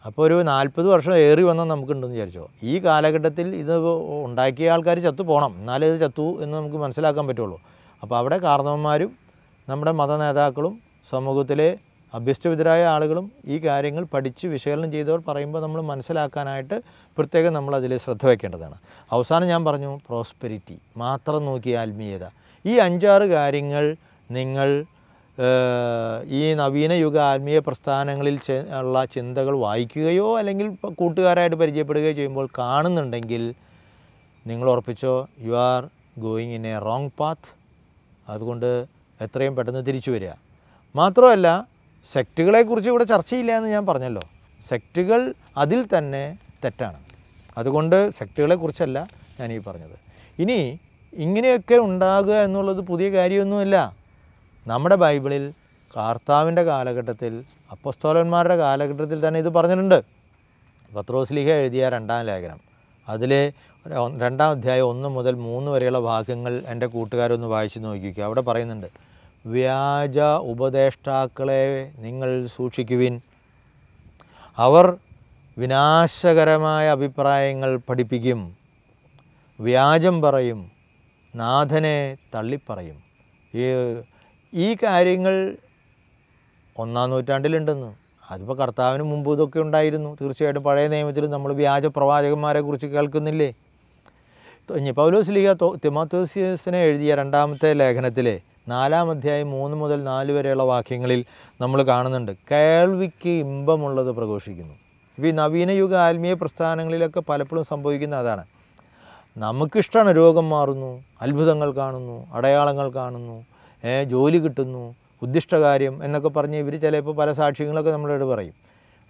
അപ്പോൾ ഒരു നാൽപ്പത് വർഷം ഏറി വന്നാൽ നമുക്കുണ്ടെന്ന് വിചാരിച്ചോ ഈ കാലഘട്ടത്തിൽ ഇത് ഉണ്ടാക്കിയ ആൾക്കാർ ചത്തു പോകണം എന്നാലേ ഇത് ചത്തു എന്ന് നമുക്ക് മനസ്സിലാക്കാൻ പറ്റുള്ളൂ അപ്പോൾ അവിടെ കാർന്നവന്മാരും നമ്മുടെ മത നേതാക്കളും സമൂഹത്തിലെ അഭ്യസ്തവിതരായ ആളുകളും ഈ കാര്യങ്ങൾ പഠിച്ച് വിശകലനം ചെയ്തവർ പറയുമ്പോൾ നമ്മൾ മനസ്സിലാക്കാനായിട്ട് പ്രത്യേകം നമ്മൾ അതിൽ ശ്രദ്ധ വയ്ക്കേണ്ടതാണ് അവസാനം ഞാൻ പറഞ്ഞു പ്രോസ്പെരിറ്റി മാത്രം നോക്കിയ ആത്മീയത ഈ അഞ്ചാറ് കാര്യങ്ങൾ നിങ്ങൾ ഈ നവീന യുഗ ആത്മീയ പ്രസ്ഥാനങ്ങളിൽ ഉള്ള ചിന്തകൾ വായിക്കുകയോ അല്ലെങ്കിൽ കൂട്ടുകാരായിട്ട് പരിചയപ്പെടുകയോ ചെയ്യുമ്പോൾ കാണുന്നുണ്ടെങ്കിൽ നിങ്ങൾ ഉറപ്പിച്ചോ you are going in a wrong path അതുകൊണ്ട് എത്രയും പെട്ടെന്ന് തിരിച്ചു വരിക മാത്രമല്ല സെക്റ്റുകളെക്കുറിച്ച് ഇവിടെ ചർച്ചയില്ല എന്ന് ഞാൻ പറഞ്ഞല്ലോ സെക്റ്റുകൾ അതിൽ തന്നെ തെറ്റാണ് അതുകൊണ്ട് സെക്റ്റുകളെക്കുറിച്ചല്ല ഞാനീ പറഞ്ഞത് ഇനി ഇങ്ങനെയൊക്കെ ഉണ്ടാകുക എന്നുള്ളത് പുതിയ കാര്യമൊന്നുമല്ല നമ്മുടെ ബൈബിളിൽ കാർത്താവിൻ്റെ കാലഘട്ടത്തിൽ അപ്പസ്തോലന്മാരുടെ കാലഘട്ടത്തിൽ തന്നെ ഇത് പറഞ്ഞിട്ടുണ്ട് പത്രോസ്ലിഹ എഴുതിയ രണ്ടാം ലേഖനം അതിലെ രണ്ടാം അധ്യായം ഒന്ന് മുതൽ മൂന്ന് വരെയുള്ള വാക്യങ്ങൾ എൻ്റെ കൂട്ടുകാരൊന്ന് വായിച്ചു നോക്കിക്കുക അവിടെ പറയുന്നുണ്ട് വ്യാജ ഉപദേഷ്ടാക്കളെ നിങ്ങൾ സൂക്ഷിക്കുവിൻ അവർ വിനാശകരമായ അഭിപ്രായങ്ങൾ പഠിപ്പിക്കും വ്യാജം പറയും നാഥനെ തള്ളിപ്പറയും ഈ ഈ കാര്യങ്ങൾ ഒന്നാം നൂറ്റാണ്ടിലുണ്ടെന്ന് അതിപ്പോൾ കർത്താവിന് മുമ്പ് ഇതൊക്കെ ഉണ്ടായിരുന്നു തീർച്ചയായിട്ടും പഴയ നിയമത്തിൽ നമ്മൾ വ്യാജ പ്രവാചകന്മാരെ കുറിച്ച് കേൾക്കുന്നില്ലേ പൗലോസ് ലീഗ തിമോത്തോസിയസിനെ എഴുതിയ രണ്ടാമത്തെ ലേഖനത്തിലെ നാലാം അധ്യായം മൂന്ന് മുതൽ നാല് വരെയുള്ള വാക്യങ്ങളിൽ നമ്മൾ കാണുന്നുണ്ട് കേൾവിക്ക് ഇമ്പമുള്ളത് പ്രഘോഷിക്കുന്നു ഇപ്പോൾ ഈ നവീന യുഗ ആത്മീയ പ്രസ്ഥാനങ്ങളിലൊക്കെ പലപ്പോഴും സംഭവിക്കുന്ന അതാണ് നമുക്കിഷ്ടമാണ് രോഗം മാറുന്നു അത്ഭുതങ്ങൾ കാണുന്നു അടയാളങ്ങൾ കാണുന്നു ജോലി കിട്ടുന്നു ഉദ്ദിഷ്ടകാര്യം എന്നൊക്കെ പറഞ്ഞ് ഇവർ ചിലപ്പോൾ പല സാക്ഷ്യങ്ങളൊക്കെ നമ്മളോട് പറയും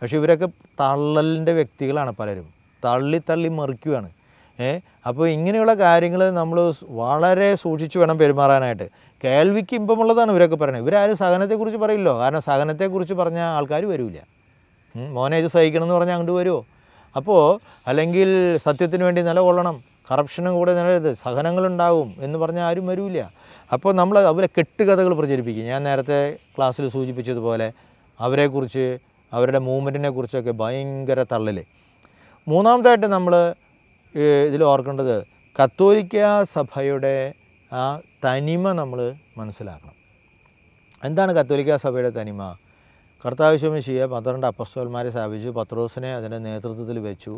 പക്ഷേ ഇവരൊക്കെ തള്ളലിൻ്റെ വ്യക്തികളാണ് പലരും തള്ളി തള്ളി മറിക്കുകയാണ് ഏ അപ്പോൾ ഇങ്ങനെയുള്ള കാര്യങ്ങൾ നമ്മൾ വളരെ സൂക്ഷിച്ച് വേണം പെരുമാറാനായിട്ട് കേൾവിക്ക് ഇമ്പമുള്ളതാണ് ഇവരൊക്കെ പറയുന്നത് ഇവരാരും സഹനത്തെക്കുറിച്ച് പറയില്ലോ കാരണം സഹനത്തെക്കുറിച്ച് പറഞ്ഞ ആൾക്കാർ വരില്ല മോനെ ഇത് സഹിക്കണം എന്ന് പറഞ്ഞാൽ അങ്ങോട്ട് വരുമോ അപ്പോൾ അല്ലെങ്കിൽ സത്യത്തിന് വേണ്ടി നിലകൊള്ളണം കറപ്ഷനും കൂടെ നിലനിർത്തരുത് സഹനങ്ങളുണ്ടാവും എന്ന് പറഞ്ഞാൽ ആരും വരില്ല അപ്പോൾ നമ്മൾ അവരെ കെട്ടുകഥകൾ പ്രചരിപ്പിക്കും ഞാൻ നേരത്തെ ക്ലാസ്സിൽ സൂചിപ്പിച്ചതുപോലെ അവരെക്കുറിച്ച് അവരുടെ മൂവ്മെൻറ്റിനെ കുറിച്ചൊക്കെ ഭയങ്കര തള്ളൽ മൂന്നാമതായിട്ട് നമ്മൾ ഇതിൽ ഓർക്കേണ്ടത് കത്തോലിക്ക സഭയുടെ ആ തനിമ നമ്മൾ മനസ്സിലാക്കണം എന്താണ് കത്തോലിക്ക സഭയുടെ തനിമ കർത്താവിശ്വമിശിയെ പന്ത്രണ്ട് അപ്പസ്തോന്മാരെ സ്ഥാപിച്ചു പത്രോസിനെ അതിൻ്റെ നേതൃത്വത്തിൽ വെച്ചു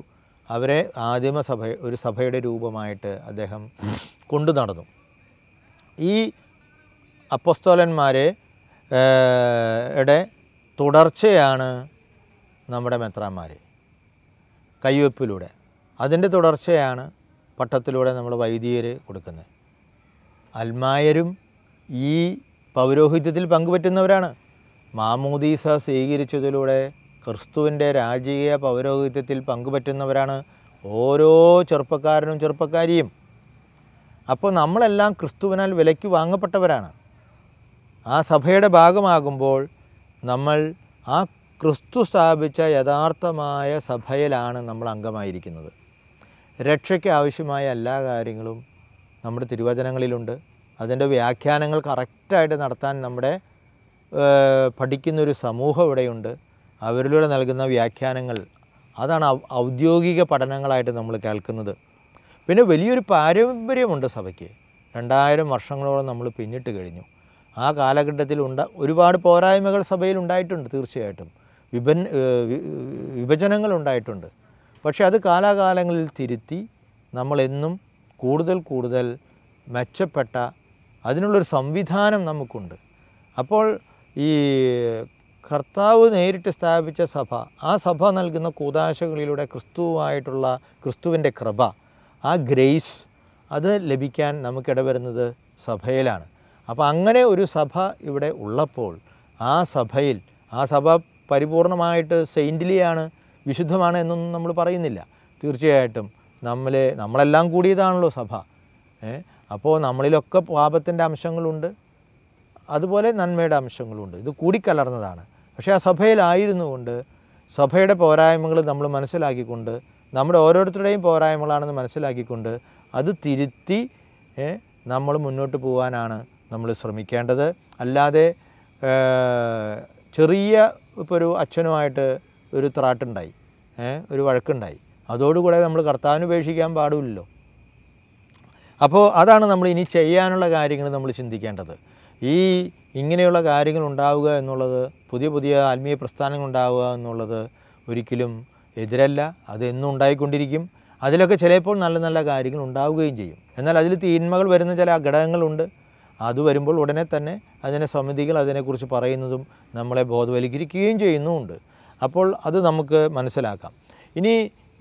അവരെ ആദിമ സഭ ഒരു സഭയുടെ രൂപമായിട്ട് അദ്ദേഹം കൊണ്ടു നടന്നു ഈ അപ്പസ്തോലന്മാരെ യുടെ തുടർച്ചയാണ് നമ്മുടെ മെത്രാന്മാർ കയ്യൊപ്പിലൂടെ അതിൻ്റെ തുടർച്ചയാണ് പട്ടത്തിലൂടെ നമ്മൾ വൈദികർ കൊടുക്കുന്നത് അൽമായരും ഈ പൗരോഹിത്യത്തിൽ പങ്കുപറ്റുന്നവരാണ് മാമോദീസ സ്വീകരിച്ചതിലൂടെ ക്രിസ്തുവിൻ്റെ രാജകീയ പൗരോഹിത്യത്തിൽ പങ്കുപറ്റുന്നവരാണ് ഓരോ ചെറുപ്പക്കാരനും ചെറുപ്പക്കാരിയും അപ്പോൾ നമ്മളെല്ലാം ക്രിസ്തുവിനാൽ വിലയ്ക്ക് വാങ്ങപ്പെട്ടവരാണ് ആ സഭയുടെ ഭാഗമാകുമ്പോൾ നമ്മൾ ആ ക്രിസ്തു സ്ഥാപിച്ച യഥാർത്ഥമായ സഭയിലാണ് നമ്മൾ അംഗമായിരിക്കുന്നത് രക്ഷയ്ക്ക് ആവശ്യമായ എല്ലാ കാര്യങ്ങളും നമ്മുടെ തിരുവചനങ്ങളിലുണ്ട് അതിൻ്റെ വ്യാഖ്യാനങ്ങൾ കറക്റ്റായിട്ട് നടത്താൻ നമ്മുടെ പഠിക്കുന്നൊരു സമൂഹം ഇവിടെയുണ്ട് അവരിലൂടെ നൽകുന്ന വ്യാഖ്യാനങ്ങൾ അതാണ് ഔദ്യോഗിക പഠനങ്ങളായിട്ട് നമ്മൾ കേൾക്കുന്നത് പിന്നെ വലിയൊരു പാരമ്പര്യമുണ്ട് സഭയ്ക്ക് രണ്ടായിരം വർഷങ്ങളോളം നമ്മൾ പിന്നിട്ട് കഴിഞ്ഞു ആ കാലഘട്ടത്തിൽ ഉണ്ട ഒരുപാട് പോരായ്മകൾ സഭയിൽ ഉണ്ടായിട്ടുണ്ട് തീർച്ചയായിട്ടും വിഭൻ വിഭജനങ്ങൾ ഉണ്ടായിട്ടുണ്ട് പക്ഷേ അത് കാലാകാലങ്ങളിൽ തിരുത്തി നമ്മളെന്നും കൂടുതൽ കൂടുതൽ മെച്ചപ്പെട്ട അതിനുള്ളൊരു സംവിധാനം നമുക്കുണ്ട് അപ്പോൾ ഈ കർത്താവ് നേരിട്ട് സ്ഥാപിച്ച സഭ ആ സഭ നൽകുന്ന കൂതാശകളിലൂടെ ക്രിസ്തുവായിട്ടുള്ള ക്രിസ്തുവിൻ്റെ കൃപ ആ ഗ്രേസ് അത് ലഭിക്കാൻ നമുക്കിടവരുന്നത് സഭയിലാണ് അപ്പോൾ അങ്ങനെ ഒരു സഭ ഇവിടെ ഉള്ളപ്പോൾ ആ സഭയിൽ ആ സഭ പരിപൂർണമായിട്ട് സെയിൻ്റിലിയാണ് വിശുദ്ധമാണ് എന്നൊന്നും നമ്മൾ പറയുന്നില്ല തീർച്ചയായിട്ടും നമ്മളെ നമ്മളെല്ലാം കൂടിയതാണല്ലോ സഭ അപ്പോൾ നമ്മളിലൊക്കെ പാപത്തിൻ്റെ അംശങ്ങളുണ്ട് അതുപോലെ നന്മയുടെ അംശങ്ങളുണ്ട് ഇത് കൂടിക്കലർന്നതാണ് പക്ഷേ ആ സഭയിലായിരുന്നു കൊണ്ട് സഭയുടെ പോരായ്മകൾ നമ്മൾ മനസ്സിലാക്കിക്കൊണ്ട് നമ്മുടെ ഓരോരുത്തരുടെയും പോരായ്മകളാണെന്ന് മനസ്സിലാക്കിക്കൊണ്ട് അത് തിരുത്തി നമ്മൾ മുന്നോട്ട് പോകാനാണ് നമ്മൾ ശ്രമിക്കേണ്ടത് അല്ലാതെ ചെറിയ ഇപ്പോൾ ഒരു അച്ഛനുമായിട്ട് ഒരു ത്രാട്ടുണ്ടായി ഒരു വഴക്കുണ്ടായി അതോടുകൂടെ നമ്മൾ കർത്താവിന് ഉപേക്ഷിക്കാൻ പാടില്ലല്ലോ അപ്പോൾ അതാണ് നമ്മൾ ഇനി ചെയ്യാനുള്ള കാര്യങ്ങൾ നമ്മൾ ചിന്തിക്കേണ്ടത് ഈ ഇങ്ങനെയുള്ള കാര്യങ്ങൾ ഉണ്ടാവുക എന്നുള്ളത് പുതിയ പുതിയ ആത്മീയ പ്രസ്ഥാനങ്ങൾ ഉണ്ടാവുക എന്നുള്ളത് ഒരിക്കലും എതിരല്ല അതെന്നും ഉണ്ടായിക്കൊണ്ടിരിക്കും അതിലൊക്കെ ചിലപ്പോൾ നല്ല നല്ല കാര്യങ്ങൾ ഉണ്ടാവുകയും ചെയ്യും എന്നാൽ അതിൽ തീന്മകൾ വരുന്ന ചില ഘടകങ്ങളുണ്ട് അത് വരുമ്പോൾ ഉടനെ തന്നെ അതിനെ സമിതികൾ അതിനെക്കുറിച്ച് പറയുന്നതും നമ്മളെ ബോധവൽക്കരിക്കുകയും ചെയ്യുന്നുമുണ്ട് അപ്പോൾ അത് നമുക്ക് മനസ്സിലാക്കാം ഇനി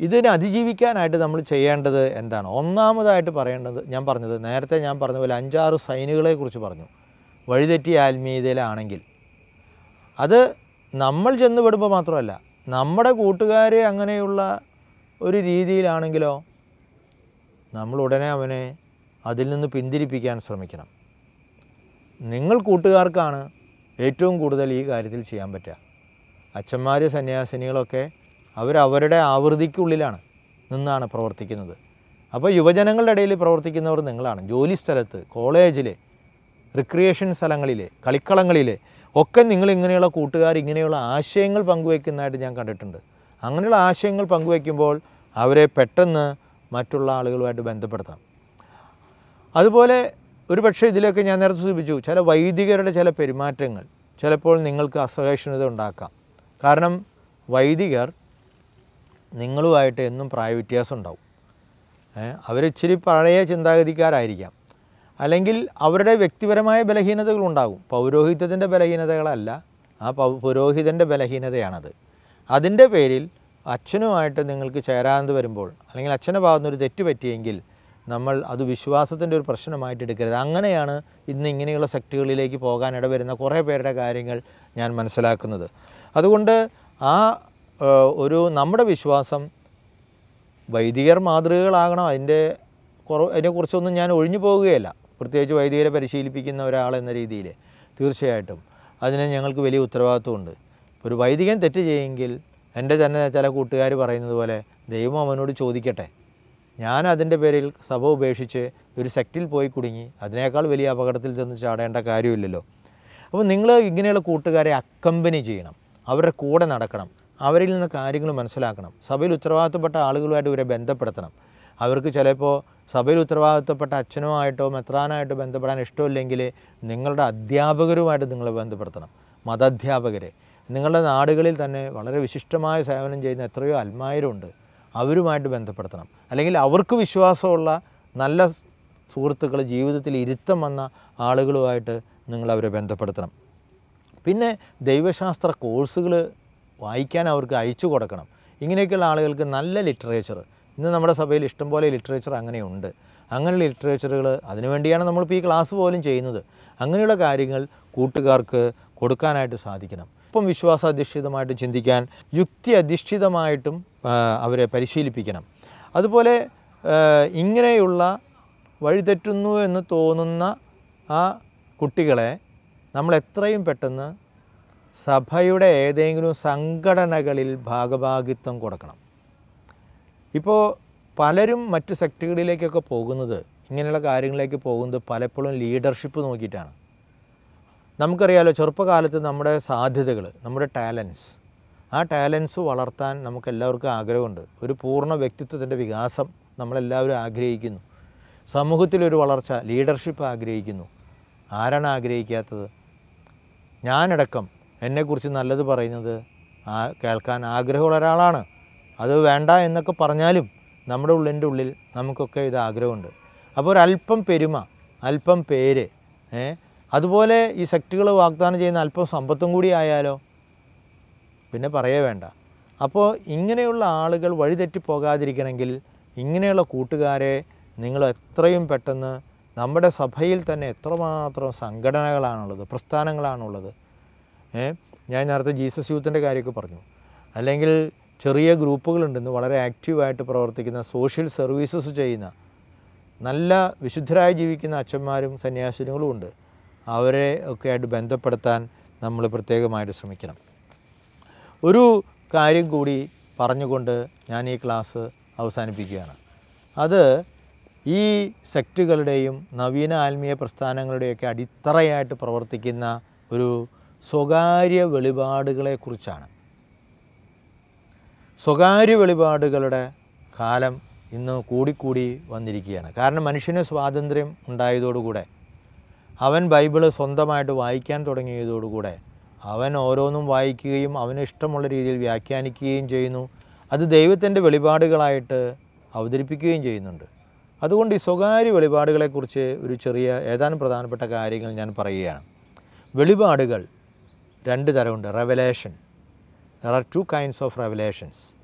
ഇതിനെ അതിജീവിക്കാനായിട്ട് നമ്മൾ ചെയ്യേണ്ടത് എന്താണ് ഒന്നാമതായിട്ട് പറയേണ്ടത് ഞാൻ പറഞ്ഞത് നേരത്തെ ഞാൻ പറഞ്ഞ പോലെ അഞ്ചാറ് സൈനുകളെക്കുറിച്ച് പറഞ്ഞു വഴിതെറ്റിയ ആത്മീയതയിലാണെങ്കിൽ അത് നമ്മൾ ചെന്നുപെടുമ്പോൾ മാത്രമല്ല നമ്മുടെ കൂട്ടുകാർ അങ്ങനെയുള്ള ഒരു രീതിയിലാണെങ്കിലോ നമ്മൾ ഉടനെ അവനെ അതിൽ നിന്ന് പിന്തിരിപ്പിക്കാൻ ശ്രമിക്കണം നിങ്ങൾ കൂട്ടുകാർക്കാണ് ഏറ്റവും കൂടുതൽ ഈ കാര്യത്തിൽ ചെയ്യാൻ പറ്റുക അച്ഛന്മാർ സന്യാസിനികളൊക്കെ അവരവരുടെ ആവൃത്തിക്കുള്ളിലാണ് നിന്നാണ് പ്രവർത്തിക്കുന്നത് അപ്പോൾ യുവജനങ്ങളുടെ ഇടയിൽ പ്രവർത്തിക്കുന്നവർ നിങ്ങളാണ് ജോലി സ്ഥലത്ത് കോളേജിൽ റിക്രിയേഷൻ സ്ഥലങ്ങളിൽ കളിക്കളങ്ങളിൽ ഒക്കെ നിങ്ങൾ ഇങ്ങനെയുള്ള കൂട്ടുകാർ ഇങ്ങനെയുള്ള ആശയങ്ങൾ പങ്കുവയ്ക്കുന്നതായിട്ട് ഞാൻ കണ്ടിട്ടുണ്ട് അങ്ങനെയുള്ള ആശയങ്ങൾ പങ്കുവയ്ക്കുമ്പോൾ അവരെ പെട്ടെന്ന് മറ്റുള്ള ആളുകളുമായിട്ട് ബന്ധപ്പെടുത്താം അതുപോലെ ഒരു പക്ഷേ ഇതിലൊക്കെ ഞാൻ നേരത്തെ സൂചിപ്പിച്ചു ചില വൈദികരുടെ ചില പെരുമാറ്റങ്ങൾ ചിലപ്പോൾ നിങ്ങൾക്ക് അസഹിഷ്ണുത ഉണ്ടാക്കാം കാരണം വൈദികർ നിങ്ങളുമായിട്ട് എന്നും പ്രായവ്യത്യാസം ഉണ്ടാവും അവരിച്ചിരി പഴയ ചിന്താഗതിക്കാരായിരിക്കാം അല്ലെങ്കിൽ അവരുടെ വ്യക്തിപരമായ ബലഹീനതകളുണ്ടാകും പൗരോഹിത്യത്തിൻ്റെ ബലഹീനതകളല്ല ആ പുരോഹിതൻ്റെ ബലഹീനതയാണത് അതിൻ്റെ പേരിൽ അച്ഛനുമായിട്ട് നിങ്ങൾക്ക് ചേരാതെ വരുമ്പോൾ അല്ലെങ്കിൽ അച്ഛൻ്റെ ഭാഗത്തു ഒരു തെറ്റ് പറ്റിയെങ്കിൽ നമ്മൾ അത് വിശ്വാസത്തിൻ്റെ ഒരു പ്രശ്നമായിട്ട് എടുക്കരുത് അങ്ങനെയാണ് ഇന്ന് ഇങ്ങനെയുള്ള സെക്ടുകളിലേക്ക് പോകാൻ ഇടവരുന്ന കുറേ പേരുടെ കാര്യങ്ങൾ ഞാൻ മനസ്സിലാക്കുന്നത് അതുകൊണ്ട് ആ ഒരു നമ്മുടെ വിശ്വാസം വൈദികർ മാതൃകകളാകണം അതിൻ്റെ കുറവ് അതിനെക്കുറിച്ചൊന്നും ഞാൻ ഒഴിഞ്ഞു പോവുകയല്ല പ്രത്യേകിച്ച് വൈദികരെ പരിശീലിപ്പിക്കുന്ന ഒരാൾ എന്ന രീതിയിൽ തീർച്ചയായിട്ടും അതിന് ഞങ്ങൾക്ക് വലിയ ഉത്തരവാദിത്വമുണ്ട് ഒരു വൈദികൻ തെറ്റ് ചെയ്യുമെങ്കിൽ എൻ്റെ തന്നെ ചില കൂട്ടുകാർ പറയുന്നത് പോലെ ദൈവം അവനോട് ചോദിക്കട്ടെ ഞാൻ അതിൻ്റെ പേരിൽ സഭ ഉപേക്ഷിച്ച് ഒരു സെക്റ്റിൽ പോയി കുടുങ്ങി അതിനേക്കാൾ വലിയ അപകടത്തിൽ ചെന്ന് ചാടേണ്ട കാര്യമില്ലല്ലോ അപ്പോൾ നിങ്ങൾ ഇങ്ങനെയുള്ള കൂട്ടുകാരെ അക്കമ്പനി ചെയ്യണം അവരുടെ കൂടെ നടക്കണം അവരിൽ നിന്ന് കാര്യങ്ങൾ മനസ്സിലാക്കണം സഭയിൽ ഉത്തരവാദിത്തപ്പെട്ട ആളുകളുമായിട്ട് ഇവരെ ബന്ധപ്പെടുത്തണം അവർക്ക് ചിലപ്പോൾ സഭയിൽ ഉത്തരവാദിത്തപ്പെട്ട അച്ഛനോ ആയിട്ടോ മെത്രാനായിട്ടോ ബന്ധപ്പെടാൻ ഇഷ്ടമില്ലെങ്കിൽ നിങ്ങളുടെ അധ്യാപകരുമായിട്ട് നിങ്ങൾ ബന്ധപ്പെടുത്തണം മതാധ്യാപകരെ നിങ്ങളുടെ നാടുകളിൽ തന്നെ വളരെ വിശിഷ്ടമായ സേവനം ചെയ്യുന്ന എത്രയോ അൽമായരുണ്ട് അവരുമായിട്ട് ബന്ധപ്പെടുത്തണം അല്ലെങ്കിൽ അവർക്ക് വിശ്വാസമുള്ള നല്ല സുഹൃത്തുക്കൾ ജീവിതത്തിൽ ഇരുത്തം വന്ന ആളുകളുമായിട്ട് നിങ്ങൾ അവരെ ബന്ധപ്പെടുത്തണം പിന്നെ ദൈവശാസ്ത്ര കോഴ്സുകൾ വായിക്കാൻ അവർക്ക് അയച്ചു കൊടുക്കണം ഇങ്ങനെയൊക്കെയുള്ള ആളുകൾക്ക് നല്ല ലിറ്ററേച്ചർ ഇന്ന് നമ്മുടെ സഭയിൽ ഇഷ്ടംപോലെ ലിറ്ററേച്ചർ അങ്ങനെയുണ്ട് അങ്ങനെയുള്ള ലിറ്ററേച്ചറുകൾ അതിനുവേണ്ടിയാണ് നമ്മളിപ്പോൾ ഈ ക്ലാസ് പോലും ചെയ്യുന്നത് അങ്ങനെയുള്ള കാര്യങ്ങൾ കൂട്ടുകാർക്ക് കൊടുക്കാനായിട്ട് സാധിക്കണം ഒപ്പം വിശ്വാസാധിഷ്ഠിതമായിട്ട് ചിന്തിക്കാൻ യുക്തി അധിഷ്ഠിതമായിട്ടും അവരെ പരിശീലിപ്പിക്കണം അതുപോലെ ഇങ്ങനെയുള്ള വഴിതെറ്റുന്നു എന്ന് തോന്നുന്ന ആ കുട്ടികളെ നമ്മൾ എത്രയും പെട്ടെന്ന് സഭയുടെ ഏതെങ്കിലും സംഘടനകളിൽ ഭാഗഭാഗിത്വം കൊടുക്കണം ഇപ്പോൾ പലരും മറ്റു സെക്ടറുകളിലേക്കൊക്കെ പോകുന്നത് ഇങ്ങനെയുള്ള കാര്യങ്ങളിലേക്ക് പോകുന്നത് പലപ്പോഴും ലീഡർഷിപ്പ് നോക്കിയിട്ടാണ് നമുക്കറിയാലോ ചെറുപ്പകാലത്ത് നമ്മുടെ സാധ്യതകൾ നമ്മുടെ ടാലൻസ് ആ ടാലൻസ് വളർത്താൻ നമുക്കെല്ലാവർക്കും ആഗ്രഹമുണ്ട് ഒരു പൂർണ്ണ വ്യക്തിത്വത്തിൻ്റെ വികാസം നമ്മളെല്ലാവരും ആഗ്രഹിക്കുന്നു സമൂഹത്തിലൊരു വളർച്ച ലീഡർഷിപ്പ് ആഗ്രഹിക്കുന്നു ആരാണ് ആഗ്രഹിക്കാത്തത് ഞാനടക്കം എന്നെക്കുറിച്ച് നല്ലത് പറയുന്നത് കേൾക്കാൻ ആഗ്രഹമുള്ള ഒരാളാണ് അത് വേണ്ട എന്നൊക്കെ പറഞ്ഞാലും നമ്മുടെ ഉള്ളിൻ്റെ ഉള്ളിൽ നമുക്കൊക്കെ ഇത് ആഗ്രഹമുണ്ട് അപ്പോൾ ഒരല്പം പെരുമ അല്പം പേര് അതുപോലെ ഈ ശക്തികൾ വാഗ്ദാനം ചെയ്യുന്ന അല്പം സമ്പത്തും കൂടി ആയാലോ പിന്നെ പറയേ വേണ്ട അപ്പോൾ ഇങ്ങനെയുള്ള ആളുകൾ വഴിതെറ്റി പോകാതിരിക്കണമെങ്കിൽ ഇങ്ങനെയുള്ള കൂട്ടുകാരെ നിങ്ങൾ എത്രയും പെട്ടെന്ന് നമ്മുടെ സഭയിൽ തന്നെ എത്രമാത്രം സംഘടനകളാണുള്ളത് പ്രസ്ഥാനങ്ങളാണുള്ളത് ഞാൻ നേരത്തെ ജീസസ് യൂത്തിൻ്റെ കാര്യമൊക്കെ പറഞ്ഞു അല്ലെങ്കിൽ ചെറിയ ഗ്രൂപ്പുകളുണ്ടെന്ന് വളരെ ആക്റ്റീവായിട്ട് പ്രവർത്തിക്കുന്ന സോഷ്യൽ സർവീസസ് ചെയ്യുന്ന നല്ല വിശുദ്ധരായി ജീവിക്കുന്ന അച്ഛന്മാരും സന്യാസിനികളും ഉണ്ട് അവരെ ഒക്കെ ആയിട്ട് ബന്ധപ്പെടുത്താൻ നമ്മൾ പ്രത്യേകമായിട്ട് ശ്രമിക്കണം ഒരു കാര്യം കൂടി പറഞ്ഞുകൊണ്ട് ഞാൻ ഈ ക്ലാസ് അവസാനിപ്പിക്കുകയാണ് അത് ഈ സെക്റ്റുകളുടെയും നവീന ആത്മീയ പ്രസ്ഥാനങ്ങളുടെയൊക്കെ അടിത്തറയായിട്ട് പ്രവർത്തിക്കുന്ന ഒരു സ്വകാര്യ വെളിപാടുകളെക്കുറിച്ചാണ് സ്വകാര്യ വെളിപാടുകളുടെ കാലം ഇന്ന് കൂടിക്കൂടി വന്നിരിക്കുകയാണ് കാരണം മനുഷ്യന് സ്വാതന്ത്ര്യം ഉണ്ടായതോടുകൂടെ അവൻ ബൈബിള് സ്വന്തമായിട്ട് വായിക്കാൻ തുടങ്ങിയതോടുകൂടെ അവൻ ഓരോന്നും വായിക്കുകയും അവന് ഇഷ്ടമുള്ള രീതിയിൽ വ്യാഖ്യാനിക്കുകയും ചെയ്യുന്നു അത് ദൈവത്തിൻ്റെ വെളിപാടുകളായിട്ട് അവതരിപ്പിക്കുകയും ചെയ്യുന്നുണ്ട് അതുകൊണ്ട് ഈ സ്വകാര്യ വെളിപാടുകളെക്കുറിച്ച് ഒരു ചെറിയ ഏതാനും പ്രധാനപ്പെട്ട കാര്യങ്ങൾ ഞാൻ പറയുകയാണ് വെളിപാടുകൾ രണ്ട് തരമുണ്ട് revelation There are two kinds of revelations.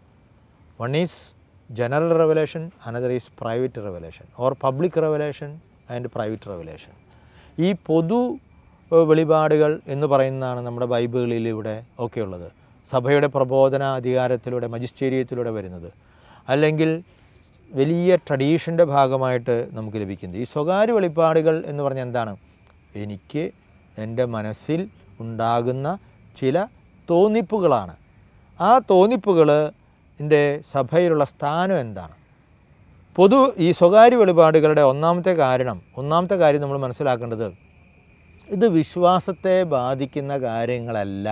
One is general revelation, another is private revelation or public revelation and private revelation. ഈ പൊതു വെളിപാടുകൾ എന്ന് പറയുന്നതാണ് നമ്മുടെ ബൈബിളിലൂടെ ഒക്കെയുള്ളത് സഭയുടെ പ്രബോധന അധികാരത്തിലൂടെ മജിസ്റ്റേരിയത്തിലൂടെ വരുന്നത് അല്ലെങ്കിൽ വലിയ ട്രഡീഷൻ്റെ ഭാഗമായിട്ട് നമുക്ക് ലഭിക്കുന്നത് ഈ സ്വകാര്യ വെളിപ്പാടുകൾ എന്ന് പറഞ്ഞാൽ എന്താണ് എനിക്ക് എൻ്റെ മനസ്സിൽ ഉണ്ടാകുന്ന ചില തോന്നിപ്പുകളാണ് ആ തോന്നിപ്പുകൾ എൻ്റെ സഭയിലുള്ള സ്ഥാനം എന്താണ് പൊതു ഈ സ്വകാര്യ വെളിപാടുകളുടെ ഒന്നാമത്തെ കാരണം ഒന്നാമത്തെ കാര്യം നമ്മൾ മനസ്സിലാക്കേണ്ടത് ഇത് വിശ്വാസത്തെ ബാധിക്കുന്ന കാര്യങ്ങളല്ല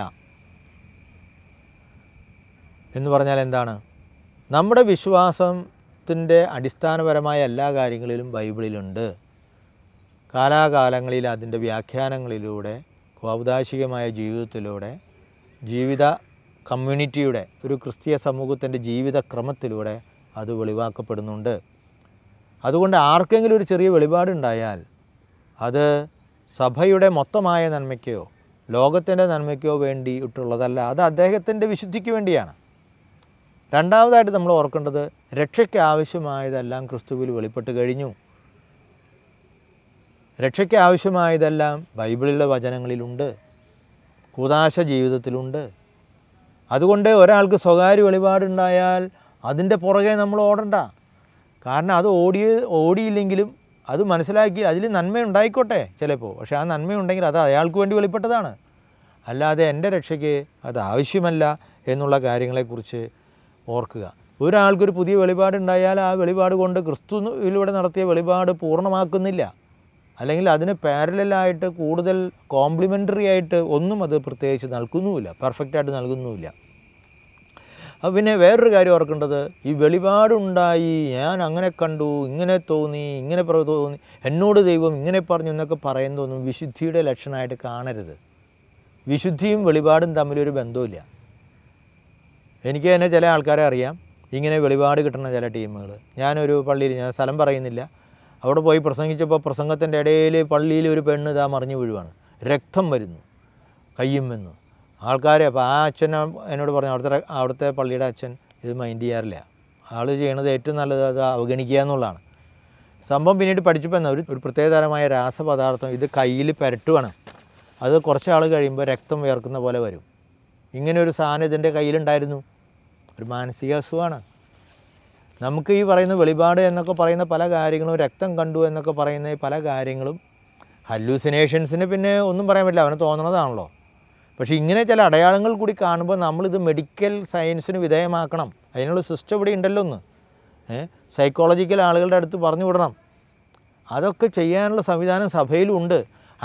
എന്ന് പറഞ്ഞാൽ എന്താണ് നമ്മുടെ വിശ്വാസത്തിൻ്റെ അടിസ്ഥാനപരമായ എല്ലാ കാര്യങ്ങളിലും ബൈബിളിലുണ്ട് കാലാകാലങ്ങളിൽ അതിൻ്റെ വ്യാഖ്യാനങ്ങളിലൂടെ ഔദാശികമായ ജീവിതത്തിലൂടെ ജീവിത കമ്മ്യൂണിറ്റിയുടെ ഒരു ക്രിസ്തീയ സമൂഹത്തിൻ്റെ ജീവിതക്രമത്തിലൂടെ അത് വെളിവാക്കപ്പെടുന്നുണ്ട് അതുകൊണ്ട് ആർക്കെങ്കിലും ഒരു ചെറിയ വെളിപാടുണ്ടായാൽ അത് സഭയുടെ മൊത്തമായ നന്മയ്ക്കോ ലോകത്തിൻ്റെ നന്മയ്ക്കോ വേണ്ടിയിട്ടുള്ളതല്ല അത് അദ്ദേഹത്തിൻ്റെ വിശുദ്ധിക്ക് വേണ്ടിയാണ് രണ്ടാമതായിട്ട് നമ്മൾ ഓർക്കേണ്ടത് രക്ഷയ്ക്ക് ആവശ്യമായതെല്ലാം ക്രിസ്തുവിൽ വെളിപ്പെട്ട് കഴിഞ്ഞു രക്ഷയ്ക്ക് ആവശ്യമായതെല്ലാം ബൈബിളിലെ വചനങ്ങളിലുണ്ട് കൂതാശ ജീവിതത്തിലുണ്ട് അതുകൊണ്ട് ഒരാൾക്ക് സ്വകാര്യ വെളിപാടുണ്ടായാൽ അതിൻ്റെ പുറകെ നമ്മൾ ഓടണ്ട കാരണം അത് ഓടിയ ഓടിയില്ലെങ്കിലും അത് മനസ്സിലാക്കി അതിൽ നന്മയുണ്ടായിക്കോട്ടെ ചിലപ്പോൾ പക്ഷേ ആ നന്മ ഉണ്ടെങ്കിൽ അത് അയാൾക്ക് വേണ്ടി വെളിപ്പെട്ടതാണ് അല്ലാതെ എൻ്റെ രക്ഷയ്ക്ക് അത് ആവശ്യമല്ല എന്നുള്ള കാര്യങ്ങളെക്കുറിച്ച് ഓർക്കുക ഒരാൾക്കൊരു പുതിയ വെളിപാടുണ്ടായാൽ ആ വെളിപാട് കൊണ്ട് ക്രിസ്തുവിലൂടെ നടത്തിയ വെളിപാട് പൂർണ്ണമാക്കുന്നില്ല അല്ലെങ്കിൽ അതിന് പാരലായിട്ട് കൂടുതൽ കോംപ്ലിമെൻ്ററി ആയിട്ട് ഒന്നും അത് പ്രത്യേകിച്ച് നൽകുന്നുമില്ല പെർഫെക്റ്റായിട്ട് നൽകുന്നുമില്ല അപ്പം പിന്നെ വേറൊരു കാര്യം ഓർക്കേണ്ടത് ഈ വെളിപാടുണ്ടായി ഞാൻ അങ്ങനെ കണ്ടു ഇങ്ങനെ തോന്നി ഇങ്ങനെ തോന്നി എന്നോട് ദൈവം ഇങ്ങനെ പറഞ്ഞു എന്നൊക്കെ പറയുന്നതൊന്നും വിശുദ്ധിയുടെ ലക്ഷണമായിട്ട് കാണരുത് വിശുദ്ധിയും വെളിപാടും തമ്മിലൊരു ബന്ധമില്ല എനിക്ക് തന്നെ ചില ആൾക്കാരെ അറിയാം ഇങ്ങനെ വെളിപാട് കിട്ടുന്ന ചില ടീമുകൾ ഞാനൊരു പള്ളിയിൽ ഞാൻ സ്ഥലം പറയുന്നില്ല അവിടെ പോയി പ്രസംഗിച്ചപ്പോൾ പ്രസംഗത്തിൻ്റെ ഇടയിൽ പള്ളിയിൽ ഒരു പെണ്ണ് ഇതാ മറിഞ്ഞു വീഴുവാണ് രക്തം വരുന്നു കയ്യും വന്നു ആൾക്കാരെ അപ്പോൾ ആ അച്ഛൻ എന്നോട് പറഞ്ഞു അവിടുത്തെ അവിടുത്തെ പള്ളിയുടെ അച്ഛൻ ഇത് മൈൻഡ് ചെയ്യാറില്ല ആൾ ചെയ്യണത് ഏറ്റവും നല്ലത് അത് അവഗണിക്കുക എന്നുള്ളതാണ് സംഭവം പിന്നീട് പഠിച്ചപ്പോൾ എന്നാൽ ഒരു ഒരു പ്രത്യേകതരമായ രാസപദാർത്ഥം ഇത് കയ്യിൽ പുരട്ടുവാണ് അത് കുറച്ച് ആൾ കഴിയുമ്പോൾ രക്തം വേർക്കുന്ന പോലെ വരും ഇങ്ങനെ ഒരു സാധനം ഇതിൻ്റെ കയ്യിലുണ്ടായിരുന്നു ഒരു മാനസിക അസുഖമാണ് നമുക്ക് ഈ പറയുന്ന വെളിപാട് എന്നൊക്കെ പറയുന്ന പല കാര്യങ്ങളും രക്തം കണ്ടു എന്നൊക്കെ പറയുന്ന പല കാര്യങ്ങളും ഹല്യൂസിനേഷൻസിന് പിന്നെ ഒന്നും പറയാൻ പറ്റില്ല അവന് തോന്നണതാണല്ലോ പക്ഷേ ഇങ്ങനെ ചില അടയാളങ്ങൾ കൂടി കാണുമ്പോൾ നമ്മളിത് മെഡിക്കൽ സയൻസിന് വിധേയമാക്കണം അതിനുള്ള സിസ്റ്റം ഇവിടെ ഉണ്ടല്ലോ ഒന്ന് സൈക്കോളജിക്കൽ ആളുകളുടെ അടുത്ത് പറഞ്ഞു വിടണം അതൊക്കെ ചെയ്യാനുള്ള സംവിധാനം സഭയിലുണ്ട്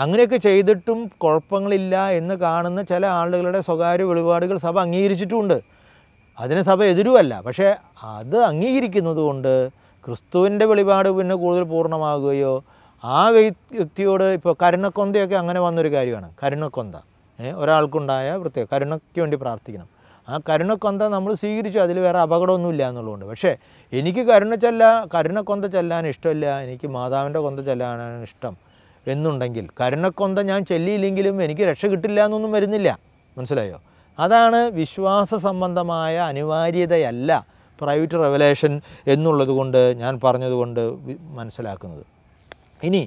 അങ്ങനെയൊക്കെ ചെയ്തിട്ടും കുഴപ്പങ്ങളില്ല എന്ന് കാണുന്ന ചില ആളുകളുടെ സ്വകാര്യ വെളിപാടുകൾ സഭ അംഗീകരിച്ചിട്ടുമുണ്ട് അതിന് സഭ എതിരുമല്ല പക്ഷേ അത് അംഗീകരിക്കുന്നത് കൊണ്ട് ക്രിസ്തുവിൻ്റെ വെളിപാട് പിന്നെ കൂടുതൽ പൂർണ്ണമാകുകയോ ആ വ്യക്തിയോട് ഇപ്പോൾ കരുണക്കൊന്തയൊക്കെ അങ്ങനെ വന്നൊരു കാര്യമാണ് കരുണക്കൊന്ത ഒരാൾക്കുണ്ടായ പ്രത്യേക കരുണയ്ക്ക് വേണ്ടി പ്രാർത്ഥിക്കണം ആ കരുണക്കൊന്ത നമ്മൾ സ്വീകരിച്ചു അതിൽ വേറെ അപകടമൊന്നുമില്ല എന്നുള്ളതുകൊണ്ട് പക്ഷേ എനിക്ക് കരുണ ചെല്ല കരുണക്കൊന്ത ചെല്ലാൻ ഇഷ്ടമില്ല എനിക്ക് മാതാവിൻ്റെ കൊന്ത ചെല്ലാനാണ് ഇഷ്ടം എന്നുണ്ടെങ്കിൽ കരുണക്കൊന്ത ഞാൻ ചെല്ലിയില്ലെങ്കിലും എനിക്ക് രക്ഷ കിട്ടില്ല എന്നൊന്നും വരുന്നില്ല മനസ്സിലായോ അതാണ് വിശ്വാസ സംബന്ധമായ അനിവാര്യതയല്ല പ്രൈവറ്റ് റെവലേഷൻ എന്നുള്ളത് കൊണ്ട് ഞാൻ പറഞ്ഞതുകൊണ്ട് മനസ്സിലാക്കുന്നത് ഇനി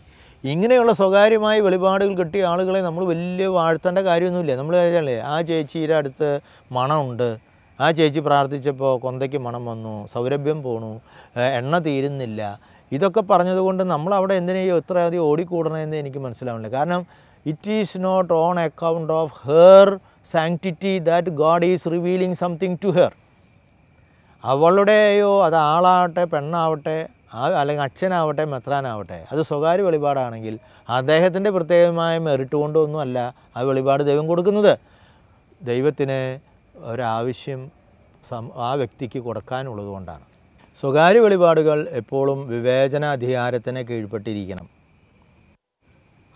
ഇങ്ങനെയുള്ള സ്വകാര്യമായ വെളിപാടുകൾ കിട്ടിയ ആളുകളെ നമ്മൾ വലിയ വാഴ്ത്തേണ്ട കാര്യമൊന്നുമില്ല നമ്മൾ കഴിഞ്ഞാലേ ആ ചേച്ചിയുടെ അടുത്ത് മണമുണ്ട് ആ ചേച്ചി പ്രാർത്ഥിച്ചപ്പോൾ കൊന്തയ്ക്ക് മണം വന്നു സൗരഭ്യം പോണു എണ്ണ തീരുന്നില്ല ഇതൊക്കെ പറഞ്ഞതുകൊണ്ട് നമ്മൾ അവിടെ എന്തിനെയോ ഇത്ര അധികം ഓടിക്കൂടണമെന്ന് എനിക്ക് മനസ്സിലാവുന്നില്ല കാരണം it is not on account of her sanctity that God is revealing something to her അവളുടെയോ അത് ആളാവട്ടെ പെണ്ണാവട്ടെ ആ അല്ലെങ്കിൽ അച്ഛനാവട്ടെ മെത്രാനാവട്ടെ അത് സ്വകാര്യ വെളിപാടാണെങ്കിൽ അദ്ദേഹത്തിൻ്റെ പ്രത്യേകമായ മെറിറ്റ് കൊണ്ടൊന്നുമല്ല ആ വെളിപാട് ദൈവം കൊടുക്കുന്നത് ദൈവത്തിന് ഒരാവശ്യം സം ആ വ്യക്തിക്ക് കൊടുക്കാനുള്ളത് കൊണ്ടാണ് സ്വകാര്യ വെളിപാടുകൾ എപ്പോഴും വിവേചന വിവേചനാധികാരത്തിന് കീഴ്പ്പെട്ടിരിക്കണം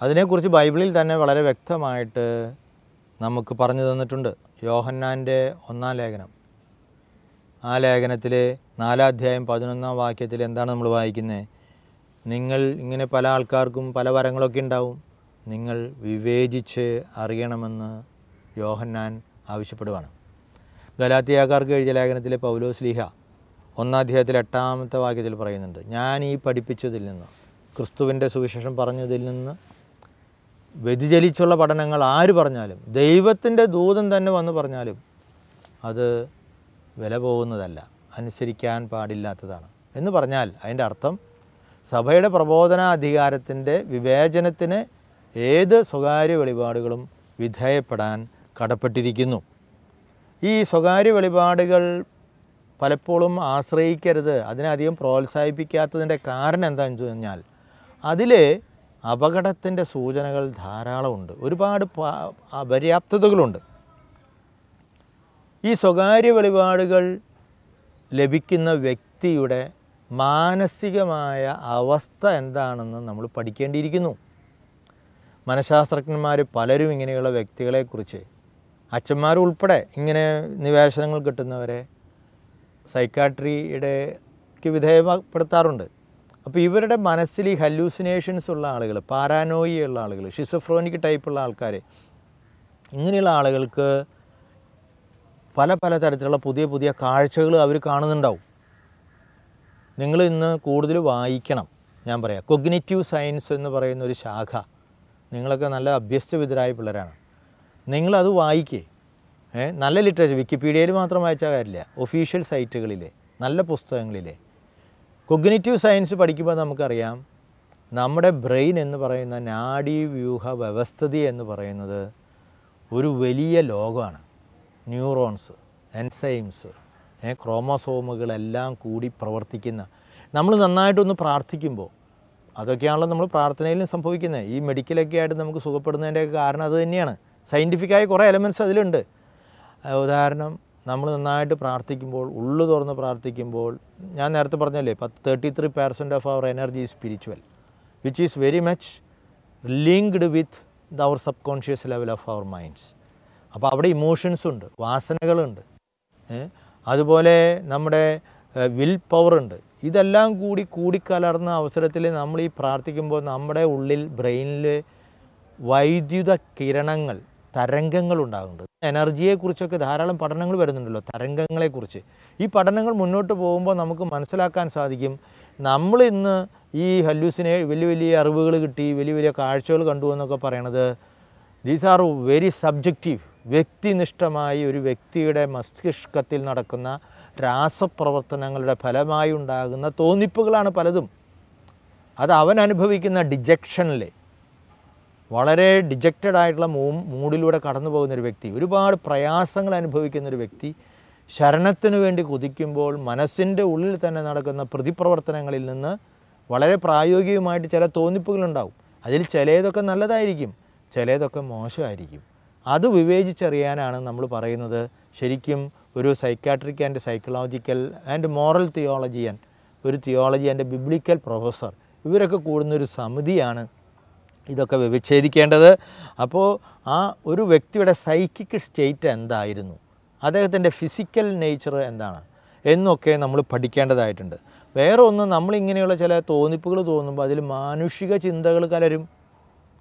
അതിനെക്കുറിച്ച് ബൈബിളിൽ തന്നെ വളരെ വ്യക്തമായിട്ട് നമുക്ക് പറഞ്ഞു തന്നിട്ടുണ്ട് യോഹന്നാൻ്റെ ഒന്നാം ലേഖനം ആ ലേഖനത്തിലെ നാലാധ്യായം പതിനൊന്നാം വാക്യത്തിൽ എന്താണ് നമ്മൾ വായിക്കുന്നത് നിങ്ങൾ ഇങ്ങനെ പല ആൾക്കാർക്കും പല വരങ്ങളൊക്കെ ഉണ്ടാവും നിങ്ങൾ വിവേചിച്ച് അറിയണമെന്ന് യോഹന്നാൻ ആവശ്യപ്പെടുകയാണ് ഗലാത്തിയാക്കാർക്ക് എഴുതിയ ലേഖനത്തിലെ പൗലോസ് ലീഹ അധ്യായത്തിൽ എട്ടാമത്തെ വാക്യത്തിൽ പറയുന്നുണ്ട് ഞാൻ ഈ പഠിപ്പിച്ചതിൽ നിന്ന് ക്രിസ്തുവിൻ്റെ സുവിശേഷം പറഞ്ഞതിൽ നിന്ന് വ്യതിചലിച്ചുള്ള പഠനങ്ങൾ ആര് പറഞ്ഞാലും ദൈവത്തിൻ്റെ ദൂതം തന്നെ വന്ന് പറഞ്ഞാലും അത് വില പോകുന്നതല്ല അനുസരിക്കാൻ പാടില്ലാത്തതാണ് എന്ന് പറഞ്ഞാൽ അതിൻ്റെ അർത്ഥം സഭയുടെ പ്രബോധനാധികാരത്തിൻ്റെ വിവേചനത്തിന് ഏത് സ്വകാര്യ വെളിപാടുകളും വിധേയപ്പെടാൻ കടപ്പെട്ടിരിക്കുന്നു ഈ സ്വകാര്യ വെളിപാടുകൾ പലപ്പോഴും ആശ്രയിക്കരുത് അതിനധികം പ്രോത്സാഹിപ്പിക്കാത്തതിൻ്റെ കാരണം എന്താണെന്ന് വെച്ച് കഴിഞ്ഞാൽ അതിൽ അപകടത്തിൻ്റെ സൂചനകൾ ധാരാളമുണ്ട് ഒരുപാട് അപര്യാപ്തതകളുണ്ട് ഈ സ്വകാര്യ വെളിപാടുകൾ ലഭിക്കുന്ന വ്യക്തിയുടെ മാനസികമായ അവസ്ഥ എന്താണെന്ന് നമ്മൾ പഠിക്കേണ്ടിയിരിക്കുന്നു മനഃശാസ്ത്രജ്ഞന്മാർ പലരും ഇങ്ങനെയുള്ള വ്യക്തികളെക്കുറിച്ച് അച്ഛന്മാരുൾപ്പെടെ ഇങ്ങനെ നിവേശനങ്ങൾ കിട്ടുന്നവരെ സൈക്കാട്രിയുടെ വിധേയപ്പെടുത്താറുണ്ട് അപ്പോൾ ഇവരുടെ മനസ്സിൽ ഈ ഹല്യൂസിനേഷൻസ് ഉള്ള ആളുകൾ പാരാനോയി ഉള്ള ആളുകൾ ഷിസഫ്രോണിക് ടൈപ്പുള്ള ആൾക്കാർ ഇങ്ങനെയുള്ള ആളുകൾക്ക് പല പല തരത്തിലുള്ള പുതിയ പുതിയ കാഴ്ചകൾ അവർ കാണുന്നുണ്ടാവും നിങ്ങൾ ഇന്ന് കൂടുതൽ വായിക്കണം ഞാൻ പറയാം കൊഗ്നേറ്റീവ് സയൻസ് എന്ന് പറയുന്ന ഒരു ശാഖ നിങ്ങളൊക്കെ നല്ല അഭ്യസ്തവിതരായ പിള്ളേരാണ് നിങ്ങളത് വായിക്കേ നല്ല ലിറ്ററേച്ചർ വിക്കിപീഡിയയിൽ മാത്രം വായിച്ചാൽ കാര്യമില്ല ഒഫീഷ്യൽ സൈറ്റുകളിലെ നല്ല പുസ്തകങ്ങളിലെ കൊഗ്നേറ്റീവ് സയൻസ് പഠിക്കുമ്പോൾ നമുക്കറിയാം നമ്മുടെ ബ്രെയിൻ എന്ന് പറയുന്ന നാഡീവ്യൂഹ വ്യവസ്ഥിതി എന്ന് പറയുന്നത് ഒരു വലിയ ലോകമാണ് ന്യൂറോൺസ് എൻസൈംസ് ക്രോമസോമുകളെല്ലാം കൂടി പ്രവർത്തിക്കുന്ന നമ്മൾ നന്നായിട്ടൊന്ന് പ്രാർത്ഥിക്കുമ്പോൾ അതൊക്കെയാണല്ലോ നമ്മൾ പ്രാർത്ഥനയിലും സംഭവിക്കുന്നത് ഈ മെഡിക്കലൊക്കെ ആയിട്ട് നമുക്ക് സുഖപ്പെടുന്നതിൻ്റെയൊക്കെ കാരണം അത് തന്നെയാണ് സയൻറ്റിഫിക്കായ കുറേ എലമെൻറ്റ്സ് അതിലുണ്ട് ഉദാഹരണം നമ്മൾ നന്നായിട്ട് പ്രാർത്ഥിക്കുമ്പോൾ ഉള്ളു തുറന്ന് പ്രാർത്ഥിക്കുമ്പോൾ ഞാൻ നേരത്തെ പറഞ്ഞല്ലേ പത്ത് thirty three percent of our energy spiritual which is very much linked with the our subconscious level of our minds അപ്പോൾ അവിടെ ഇമോഷൻസ് ഉണ്ട് വാസനകളുണ്ട് അതുപോലെ നമ്മുടെ വിൽ പവർ ഉണ്ട് ഇതെല്ലാം കൂടി കൂടിക്കലർന്ന അവസരത്തിൽ നമ്മൾ ഈ പ്രാർത്ഥിക്കുമ്പോൾ നമ്മുടെ ഉള്ളിൽ ബ്രെയിനിൽ വൈദ്യുത കിരണങ്ങൾ തരംഗങ്ങൾ ഉണ്ടാകുന്നത് എനർജിയെക്കുറിച്ചൊക്കെ ധാരാളം പഠനങ്ങൾ വരുന്നുണ്ടല്ലോ തരംഗങ്ങളെക്കുറിച്ച് ഈ പഠനങ്ങൾ മുന്നോട്ട് പോകുമ്പോൾ നമുക്ക് മനസ്സിലാക്കാൻ സാധിക്കും നമ്മൾ ഇന്ന് ഈ ഹല്യൂസിനെ വലിയ വലിയ അറിവുകൾ കിട്ടി വലിയ വലിയ കാഴ്ചകൾ കണ്ടു എന്നൊക്കെ പറയണത് ദീസ് ആർ വെരി സബ്ജക്റ്റീവ് വ്യക്തിനിഷ്ഠമായി ഒരു വ്യക്തിയുടെ മസ്തിഷ്കത്തിൽ നടക്കുന്ന രാസപ്രവർത്തനങ്ങളുടെ ഫലമായി ഉണ്ടാകുന്ന തോന്നിപ്പുകളാണ് പലതും അത് അവൻ അനുഭവിക്കുന്ന ഡിജക്ഷനിൽ വളരെ ഡിജക്റ്റഡ് ആയിട്ടുള്ള മൂ മൂഡിലൂടെ കടന്നു പോകുന്നൊരു വ്യക്തി ഒരുപാട് പ്രയാസങ്ങൾ അനുഭവിക്കുന്നൊരു വ്യക്തി ശരണത്തിനു വേണ്ടി കൊതിക്കുമ്പോൾ മനസ്സിൻ്റെ ഉള്ളിൽ തന്നെ നടക്കുന്ന പ്രതിപ്രവർത്തനങ്ങളിൽ നിന്ന് വളരെ പ്രായോഗികമായിട്ട് ചില തോന്നിപ്പുകളുണ്ടാവും അതിൽ ചിലതൊക്കെ നല്ലതായിരിക്കും ചിലതൊക്കെ മോശമായിരിക്കും അത് വിവേചിച്ചറിയാനാണ് നമ്മൾ പറയുന്നത് ശരിക്കും ഒരു psychiatric and psychological and moral theologian ഒരു തിയോളജി ആൻഡ് ബിബ്ലിക്കൽ പ്രൊഫസർ ഇവരൊക്കെ കൂടുന്ന ഒരു സമിതിയാണ് ഇതൊക്കെ വിച്ഛേദിക്കേണ്ടത് അപ്പോൾ ആ ഒരു വ്യക്തിയുടെ സൈക്കിക് സ്റ്റേറ്റ് എന്തായിരുന്നു അദ്ദേഹത്തിൻ്റെ ഫിസിക്കൽ നേച്ചർ എന്താണ് എന്നൊക്കെ നമ്മൾ പഠിക്കേണ്ടതായിട്ടുണ്ട് വേറെ ഒന്ന് നമ്മളിങ്ങനെയുള്ള ചില തോന്നിപ്പുകൾ തോന്നുമ്പോൾ അതിൽ മാനുഷിക ചിന്തകൾ കലരും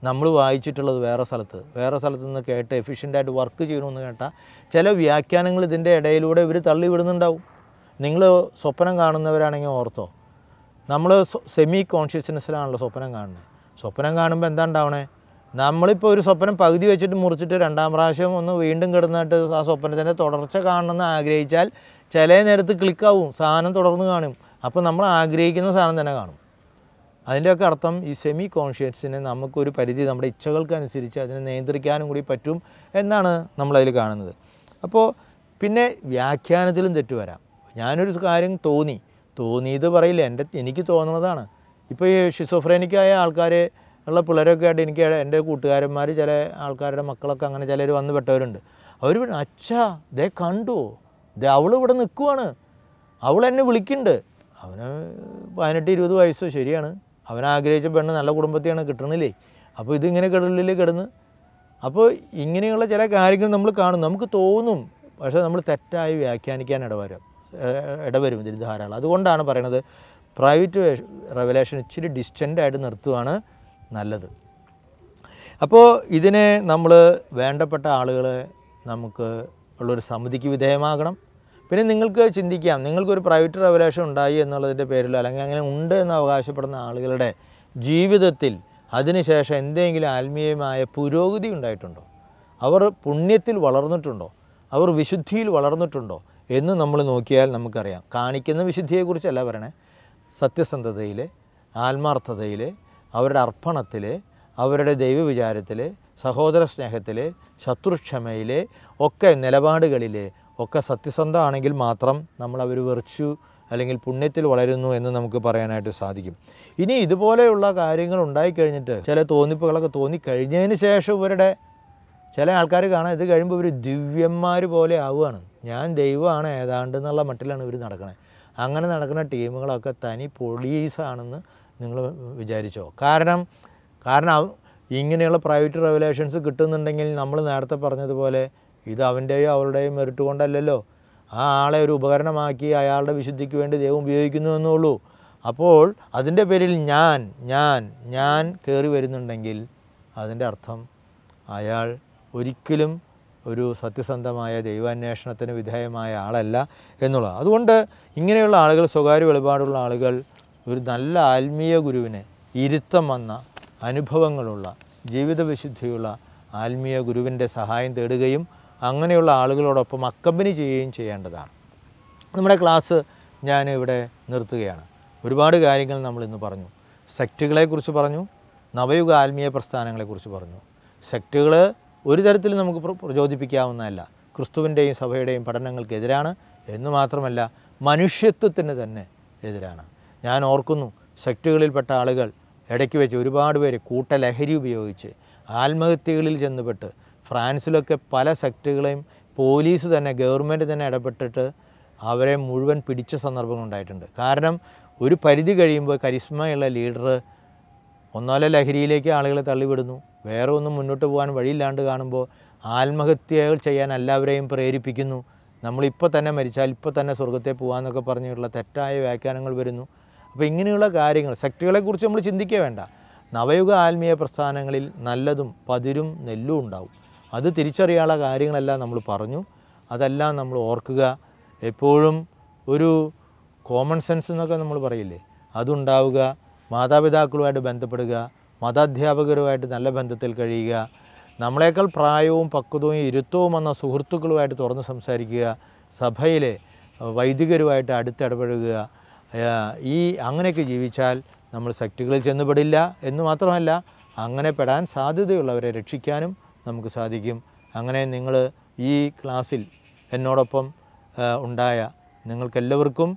നമ്മൾ വായിച്ചിട്ടുള്ളത് വേറെ സ്ഥലത്ത് വേറെ സ്ഥലത്ത് നിന്ന് കേട്ട് എഫിഷ്യൻ്റായിട്ട് വർക്ക് ചെയ്യണമെന്ന് കേട്ടാൽ ചില വ്യാഖ്യാനങ്ങൾ ഇതിൻ്റെ ഇടയിലൂടെ ഇവർ തള്ളിവിടുന്നുണ്ടാവും നിങ്ങൾ സ്വപ്നം കാണുന്നവരാണെങ്കിൽ ഓർത്തോ നമ്മൾ സെമി കോൺഷ്യസ്നെസ്സിലാണല്ലോ സ്വപ്നം കാണുന്നത് സ്വപ്നം കാണുമ്പോൾ എന്താ ഉണ്ടാവണേ നമ്മളിപ്പോൾ ഒരു സ്വപ്നം പകുതി വെച്ചിട്ട് മുറിച്ചിട്ട് രണ്ടാം പ്രാവശ്യം ഒന്ന് വീണ്ടും കിടന്നിട്ട് ആ സ്വപ്നത്തിൻ്റെ തുടർച്ച കാണണമെന്ന് ആഗ്രഹിച്ചാൽ ചില നേരത്ത് ക്ലിക്കാവും സാധനം തുടർന്ന് കാണും അപ്പോൾ നമ്മൾ ആഗ്രഹിക്കുന്ന സാധനം തന്നെ കാണും അതിൻ്റെയൊക്കെ അർത്ഥം ഈ സെമി കോൺഷ്യസിനെ നമുക്കൊരു പരിധി നമ്മുടെ ഇച്ഛകൾക്കനുസരിച്ച് അതിനെ നിയന്ത്രിക്കാനും കൂടി പറ്റും എന്നാണ് നമ്മളതിൽ കാണുന്നത് അപ്പോൾ പിന്നെ വ്യാഖ്യാനത്തിലും തെറ്റ് വരാം ഞാനൊരു കാര്യം തോന്നി തോന്നിയത് പറയില്ല എൻ്റെ എനിക്ക് തോന്നുന്നതാണ് ഇപ്പോൾ ഈ ഷിസോഫ്രേനിക്കായ ആൾക്കാർ ഉള്ള പിള്ളേരൊക്കെ ആയിട്ട് എനിക്ക് എൻ്റെ കൂട്ടുകാരന്മാർ ചില ആൾക്കാരുടെ മക്കളൊക്കെ അങ്ങനെ ചിലർ വന്ന് പെട്ടവരുണ്ട് അവർ അച്ഛാ ദേ കണ്ടു ദേ അവൾ ഇവിടെ നിൽക്കുവാണ് അവൾ എന്നെ വിളിക്കുന്നുണ്ട് അവന് പതിനെട്ട് ഇരുപത് വയസ്സ് ശരിയാണ് അവൻ ആഗ്രഹിച്ച പെണ്ണ് നല്ല കുടുംബത്തെയാണ് കിട്ടണില്ലേ അപ്പോൾ ഇതിങ്ങനെ കിടലിൽ കിടന്ന് അപ്പോൾ ഇങ്ങനെയുള്ള ചില കാര്യങ്ങൾ നമ്മൾ കാണും നമുക്ക് തോന്നും പക്ഷേ നമ്മൾ തെറ്റായി വ്യാഖ്യാനിക്കാൻ ഇടവരും ഇടവരും ഇതിൽ ധാരാളം അതുകൊണ്ടാണ് പറയണത് പ്രൈവറ്റ് റെവലേഷൻ ഇച്ചിരി ഡിസ്റ്റൻ്റ് ആയിട്ട് നിർത്തുവാണ് നല്ലത് അപ്പോൾ ഇതിനെ നമ്മൾ വേണ്ടപ്പെട്ട ആളുകളെ നമുക്ക് ഉള്ളൊരു സമിതിക്ക് വിധേയമാകണം പിന്നെ നിങ്ങൾക്ക് ചിന്തിക്കാം നിങ്ങൾക്കൊരു പ്രൈവറ്റ് റെവലേഷൻ ഉണ്ടായി എന്നുള്ളതിൻ്റെ പേരിൽ അല്ലെങ്കിൽ അങ്ങനെ ഉണ്ട് എന്ന് അവകാശപ്പെടുന്ന ആളുകളുടെ ജീവിതത്തിൽ അതിനുശേഷം എന്തെങ്കിലും ആത്മീയമായ പുരോഗതി ഉണ്ടായിട്ടുണ്ടോ അവർ പുണ്യത്തിൽ വളർന്നിട്ടുണ്ടോ അവർ വിശുദ്ധിയിൽ വളർന്നിട്ടുണ്ടോ എന്ന് നമ്മൾ നോക്കിയാൽ നമുക്കറിയാം കാണിക്കുന്ന വിശുദ്ധിയെക്കുറിച്ചല്ല പറയണേ സത്യസന്ധതയിൽ ആത്മാർത്ഥതയിൽ അവരുടെ അർപ്പണത്തിൽ അവരുടെ ദൈവവിചാരത്തിൽ സഹോദര സ്നേഹത്തിൽ ശത്രുക്ഷമയിൽ ഒക്കെ നിലപാടുകളിൽ ഒക്കെ സത്യസന്ധമാണെങ്കിൽ മാത്രം നമ്മൾ അവർ വെറിച്ചു അല്ലെങ്കിൽ പുണ്യത്തിൽ വളരുന്നു എന്ന് നമുക്ക് പറയാനായിട്ട് സാധിക്കും ഇനി ഇതുപോലെയുള്ള കാര്യങ്ങൾ ഉണ്ടായിക്കഴിഞ്ഞിട്ട് ചില തോന്നിപ്പുകളൊക്കെ തോന്നിക്കഴിഞ്ഞതിന് ശേഷം ഇവരുടെ ചില ആൾക്കാർ കാണാൻ ഇത് കഴിയുമ്പോൾ ഇവർ ദിവ്യന്മാർ പോലെ ആവുകയാണ് ഞാൻ ദൈവമാണ് ഏതാണ്ട് എന്നുള്ള മട്ടിലാണ് ഇവർ നടക്കുന്നത് അങ്ങനെ നടക്കുന്ന ടീമുകളൊക്കെ തനി പോലീസാണെന്ന് നിങ്ങൾ വിചാരിച്ചോ കാരണം കാരണം ഇങ്ങനെയുള്ള പ്രൈവറ്റ് റെഗുലേഷൻസ് കിട്ടുന്നുണ്ടെങ്കിൽ നമ്മൾ നേരത്തെ പറഞ്ഞതുപോലെ ഇത് അവൻ്റെയോ അവളുടെയോ മെറിറ്റ് കൊണ്ടല്ലല്ലോ ആ ആളെ ഒരു ഉപകരണമാക്കി അയാളുടെ വിശുദ്ധിക്ക് വേണ്ടി ദൈവം ഉപയോഗിക്കുന്നു എന്നുള്ളൂ അപ്പോൾ അതിൻ്റെ പേരിൽ ഞാൻ ഞാൻ ഞാൻ കയറി വരുന്നുണ്ടെങ്കിൽ അതിൻ്റെ അർത്ഥം അയാൾ ഒരിക്കലും ഒരു സത്യസന്ധമായ ദൈവാന്വേഷണത്തിന് വിധേയമായ ആളല്ല എന്നുള്ളത് അതുകൊണ്ട് ഇങ്ങനെയുള്ള ആളുകൾ സ്വകാര്യ വെളിപാടുള്ള ആളുകൾ ഒരു നല്ല ആത്മീയ ഗുരുവിനെ ഇരുത്തം വന്ന അനുഭവങ്ങളുള്ള ജീവിതവിശുദ്ധിയുള്ള ആത്മീയ ഗുരുവിൻ്റെ സഹായം തേടുകയും അങ്ങനെയുള്ള ആളുകളോടൊപ്പം അക്കമ്പനി ചെയ്യുകയും ചെയ്യേണ്ടതാണ് നമ്മുടെ ക്ലാസ് ഞാൻ ഇവിടെ നിർത്തുകയാണ് ഒരുപാട് കാര്യങ്ങൾ നമ്മൾ ഇന്ന് പറഞ്ഞു സെക്റ്റുകളെക്കുറിച്ച് പറഞ്ഞു നവയുഗ ആത്മീയ പ്രസ്ഥാനങ്ങളെക്കുറിച്ച് പറഞ്ഞു സെക്റ്റുകൾ ഒരു തരത്തിൽ നമുക്ക് പ്രചോദിപ്പിക്കാവുന്നതല്ല ക്രിസ്തുവിൻ്റെയും സഭയുടെയും പഠനങ്ങൾക്കെതിരാണ് എന്ന് മാത്രമല്ല മനുഷ്യത്വത്തിന് തന്നെ എതിരാണ് ഞാൻ ഓർക്കുന്നു സെക്റ്റുകളിൽപ്പെട്ട ആളുകൾ ഇടയ്ക്ക് വെച്ച് ഒരുപാട് പേര് കൂട്ടലഹരി ഉപയോഗിച്ച് ആത്മഹത്യകളിൽ ചെന്നുപെട്ട് ഫ്രാൻസിലൊക്കെ പല സെക്റ്റുകളെയും പോലീസ് തന്നെ ഗവൺമെൻറ് തന്നെ ഇടപെട്ടിട്ട് അവരെ മുഴുവൻ പിടിച്ച സന്ദർഭങ്ങളുണ്ടായിട്ടുണ്ട് കാരണം ഒരു പരിധി കഴിയുമ്പോൾ കരിസ്മയുള്ള ലീഡർ ഒന്നാലെ ലഹരിയിലേക്ക് ആളുകളെ തള്ളിവിടുന്നു വേറെ ഒന്നും മുന്നോട്ട് പോകാൻ വഴിയില്ലാണ്ട് കാണുമ്പോൾ ആത്മഹത്യകൾ ചെയ്യാൻ എല്ലാവരെയും പ്രേരിപ്പിക്കുന്നു നമ്മളിപ്പോൾ തന്നെ മരിച്ചാൽ ഇപ്പോൾ തന്നെ സ്വർഗത്തെ പോകാമെന്നൊക്കെ പറഞ്ഞിട്ടുള്ള തെറ്റായ വ്യാഖ്യാനങ്ങൾ വരുന്നു അപ്പോൾ ഇങ്ങനെയുള്ള കാര്യങ്ങൾ സെക്ടുകളെക്കുറിച്ച് നമ്മൾ ചിന്തിക്കുക വേണ്ട നവയുഗ ആത്മീയ പ്രസ്ഥാനങ്ങളിൽ നല്ലതും പതിരും നെല്ലും ഉണ്ടാവും അത് തിരിച്ചറിയാനുള്ള കാര്യങ്ങളെല്ലാം നമ്മൾ പറഞ്ഞു അതെല്ലാം നമ്മൾ ഓർക്കുക എപ്പോഴും ഒരു കോമൺ സെൻസ് എന്നൊക്കെ നമ്മൾ പറയില്ലേ അതുണ്ടാവുക മാതാപിതാക്കളുമായിട്ട് ബന്ധപ്പെടുക മതാധ്യാപകരുമായിട്ട് നല്ല ബന്ധത്തിൽ കഴിയുക നമ്മളേക്കാൾ പ്രായവും പക്വതവും ഇരുത്തവും വന്ന സുഹൃത്തുക്കളുമായിട്ട് തുറന്ന് സംസാരിക്കുക സഭയിലെ വൈദികരുമായിട്ട് അടുത്തിടപഴകുക ഈ അങ്ങനെയൊക്കെ ജീവിച്ചാൽ നമ്മൾ സെക്ടുകളിൽ ചെന്നുപെടില്ല എന്ന് മാത്രമല്ല അങ്ങനെ പെടാൻ സാധ്യതയുള്ളവരെ രക്ഷിക്കാനും നമുക്ക് സാധിക്കും അങ്ങനെ നിങ്ങൾ ഈ ക്ലാസ്സിൽ എന്നോടൊപ്പം ഉണ്ടായ നിങ്ങൾക്കെല്ലാവർക്കും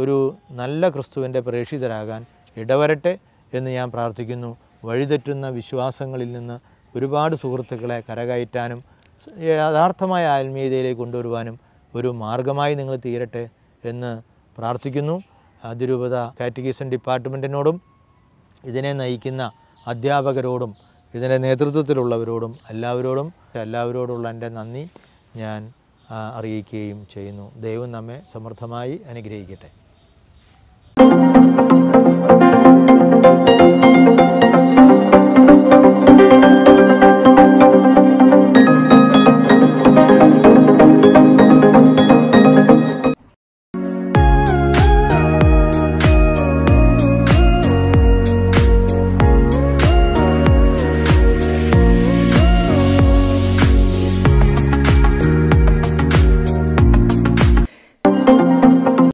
ഒരു നല്ല ക്രിസ്തുവിൻ്റെ പ്രേക്ഷിതരാകാൻ ഇടവരട്ടെ എന്ന് ഞാൻ പ്രാർത്ഥിക്കുന്നു വഴിതെറ്റുന്ന വിശ്വാസങ്ങളിൽ നിന്ന് ഒരുപാട് സുഹൃത്തുക്കളെ കരകയറ്റാനും യഥാർത്ഥമായ ആത്മീയതയിലേക്ക് കൊണ്ടുവരുവാനും ഒരു മാർഗമായി നിങ്ങൾ തീരട്ടെ എന്ന് പ്രാർത്ഥിക്കുന്നു അതിരൂപത കാറ്റഗീസൺ ഡിപ്പാർട്ട്മെൻറ്റിനോടും ഇതിനെ നയിക്കുന്ന അധ്യാപകരോടും ഇതിൻ്റെ നേതൃത്വത്തിലുള്ളവരോടും എല്ലാവരോടും എല്ലാവരോടുള്ള എൻ്റെ നന്ദി ഞാൻ അറിയിക്കുകയും ചെയ്യുന്നു ദൈവം നമ്മെ സമൃദ്ധമായി അനുഗ്രഹിക്കട്ടെ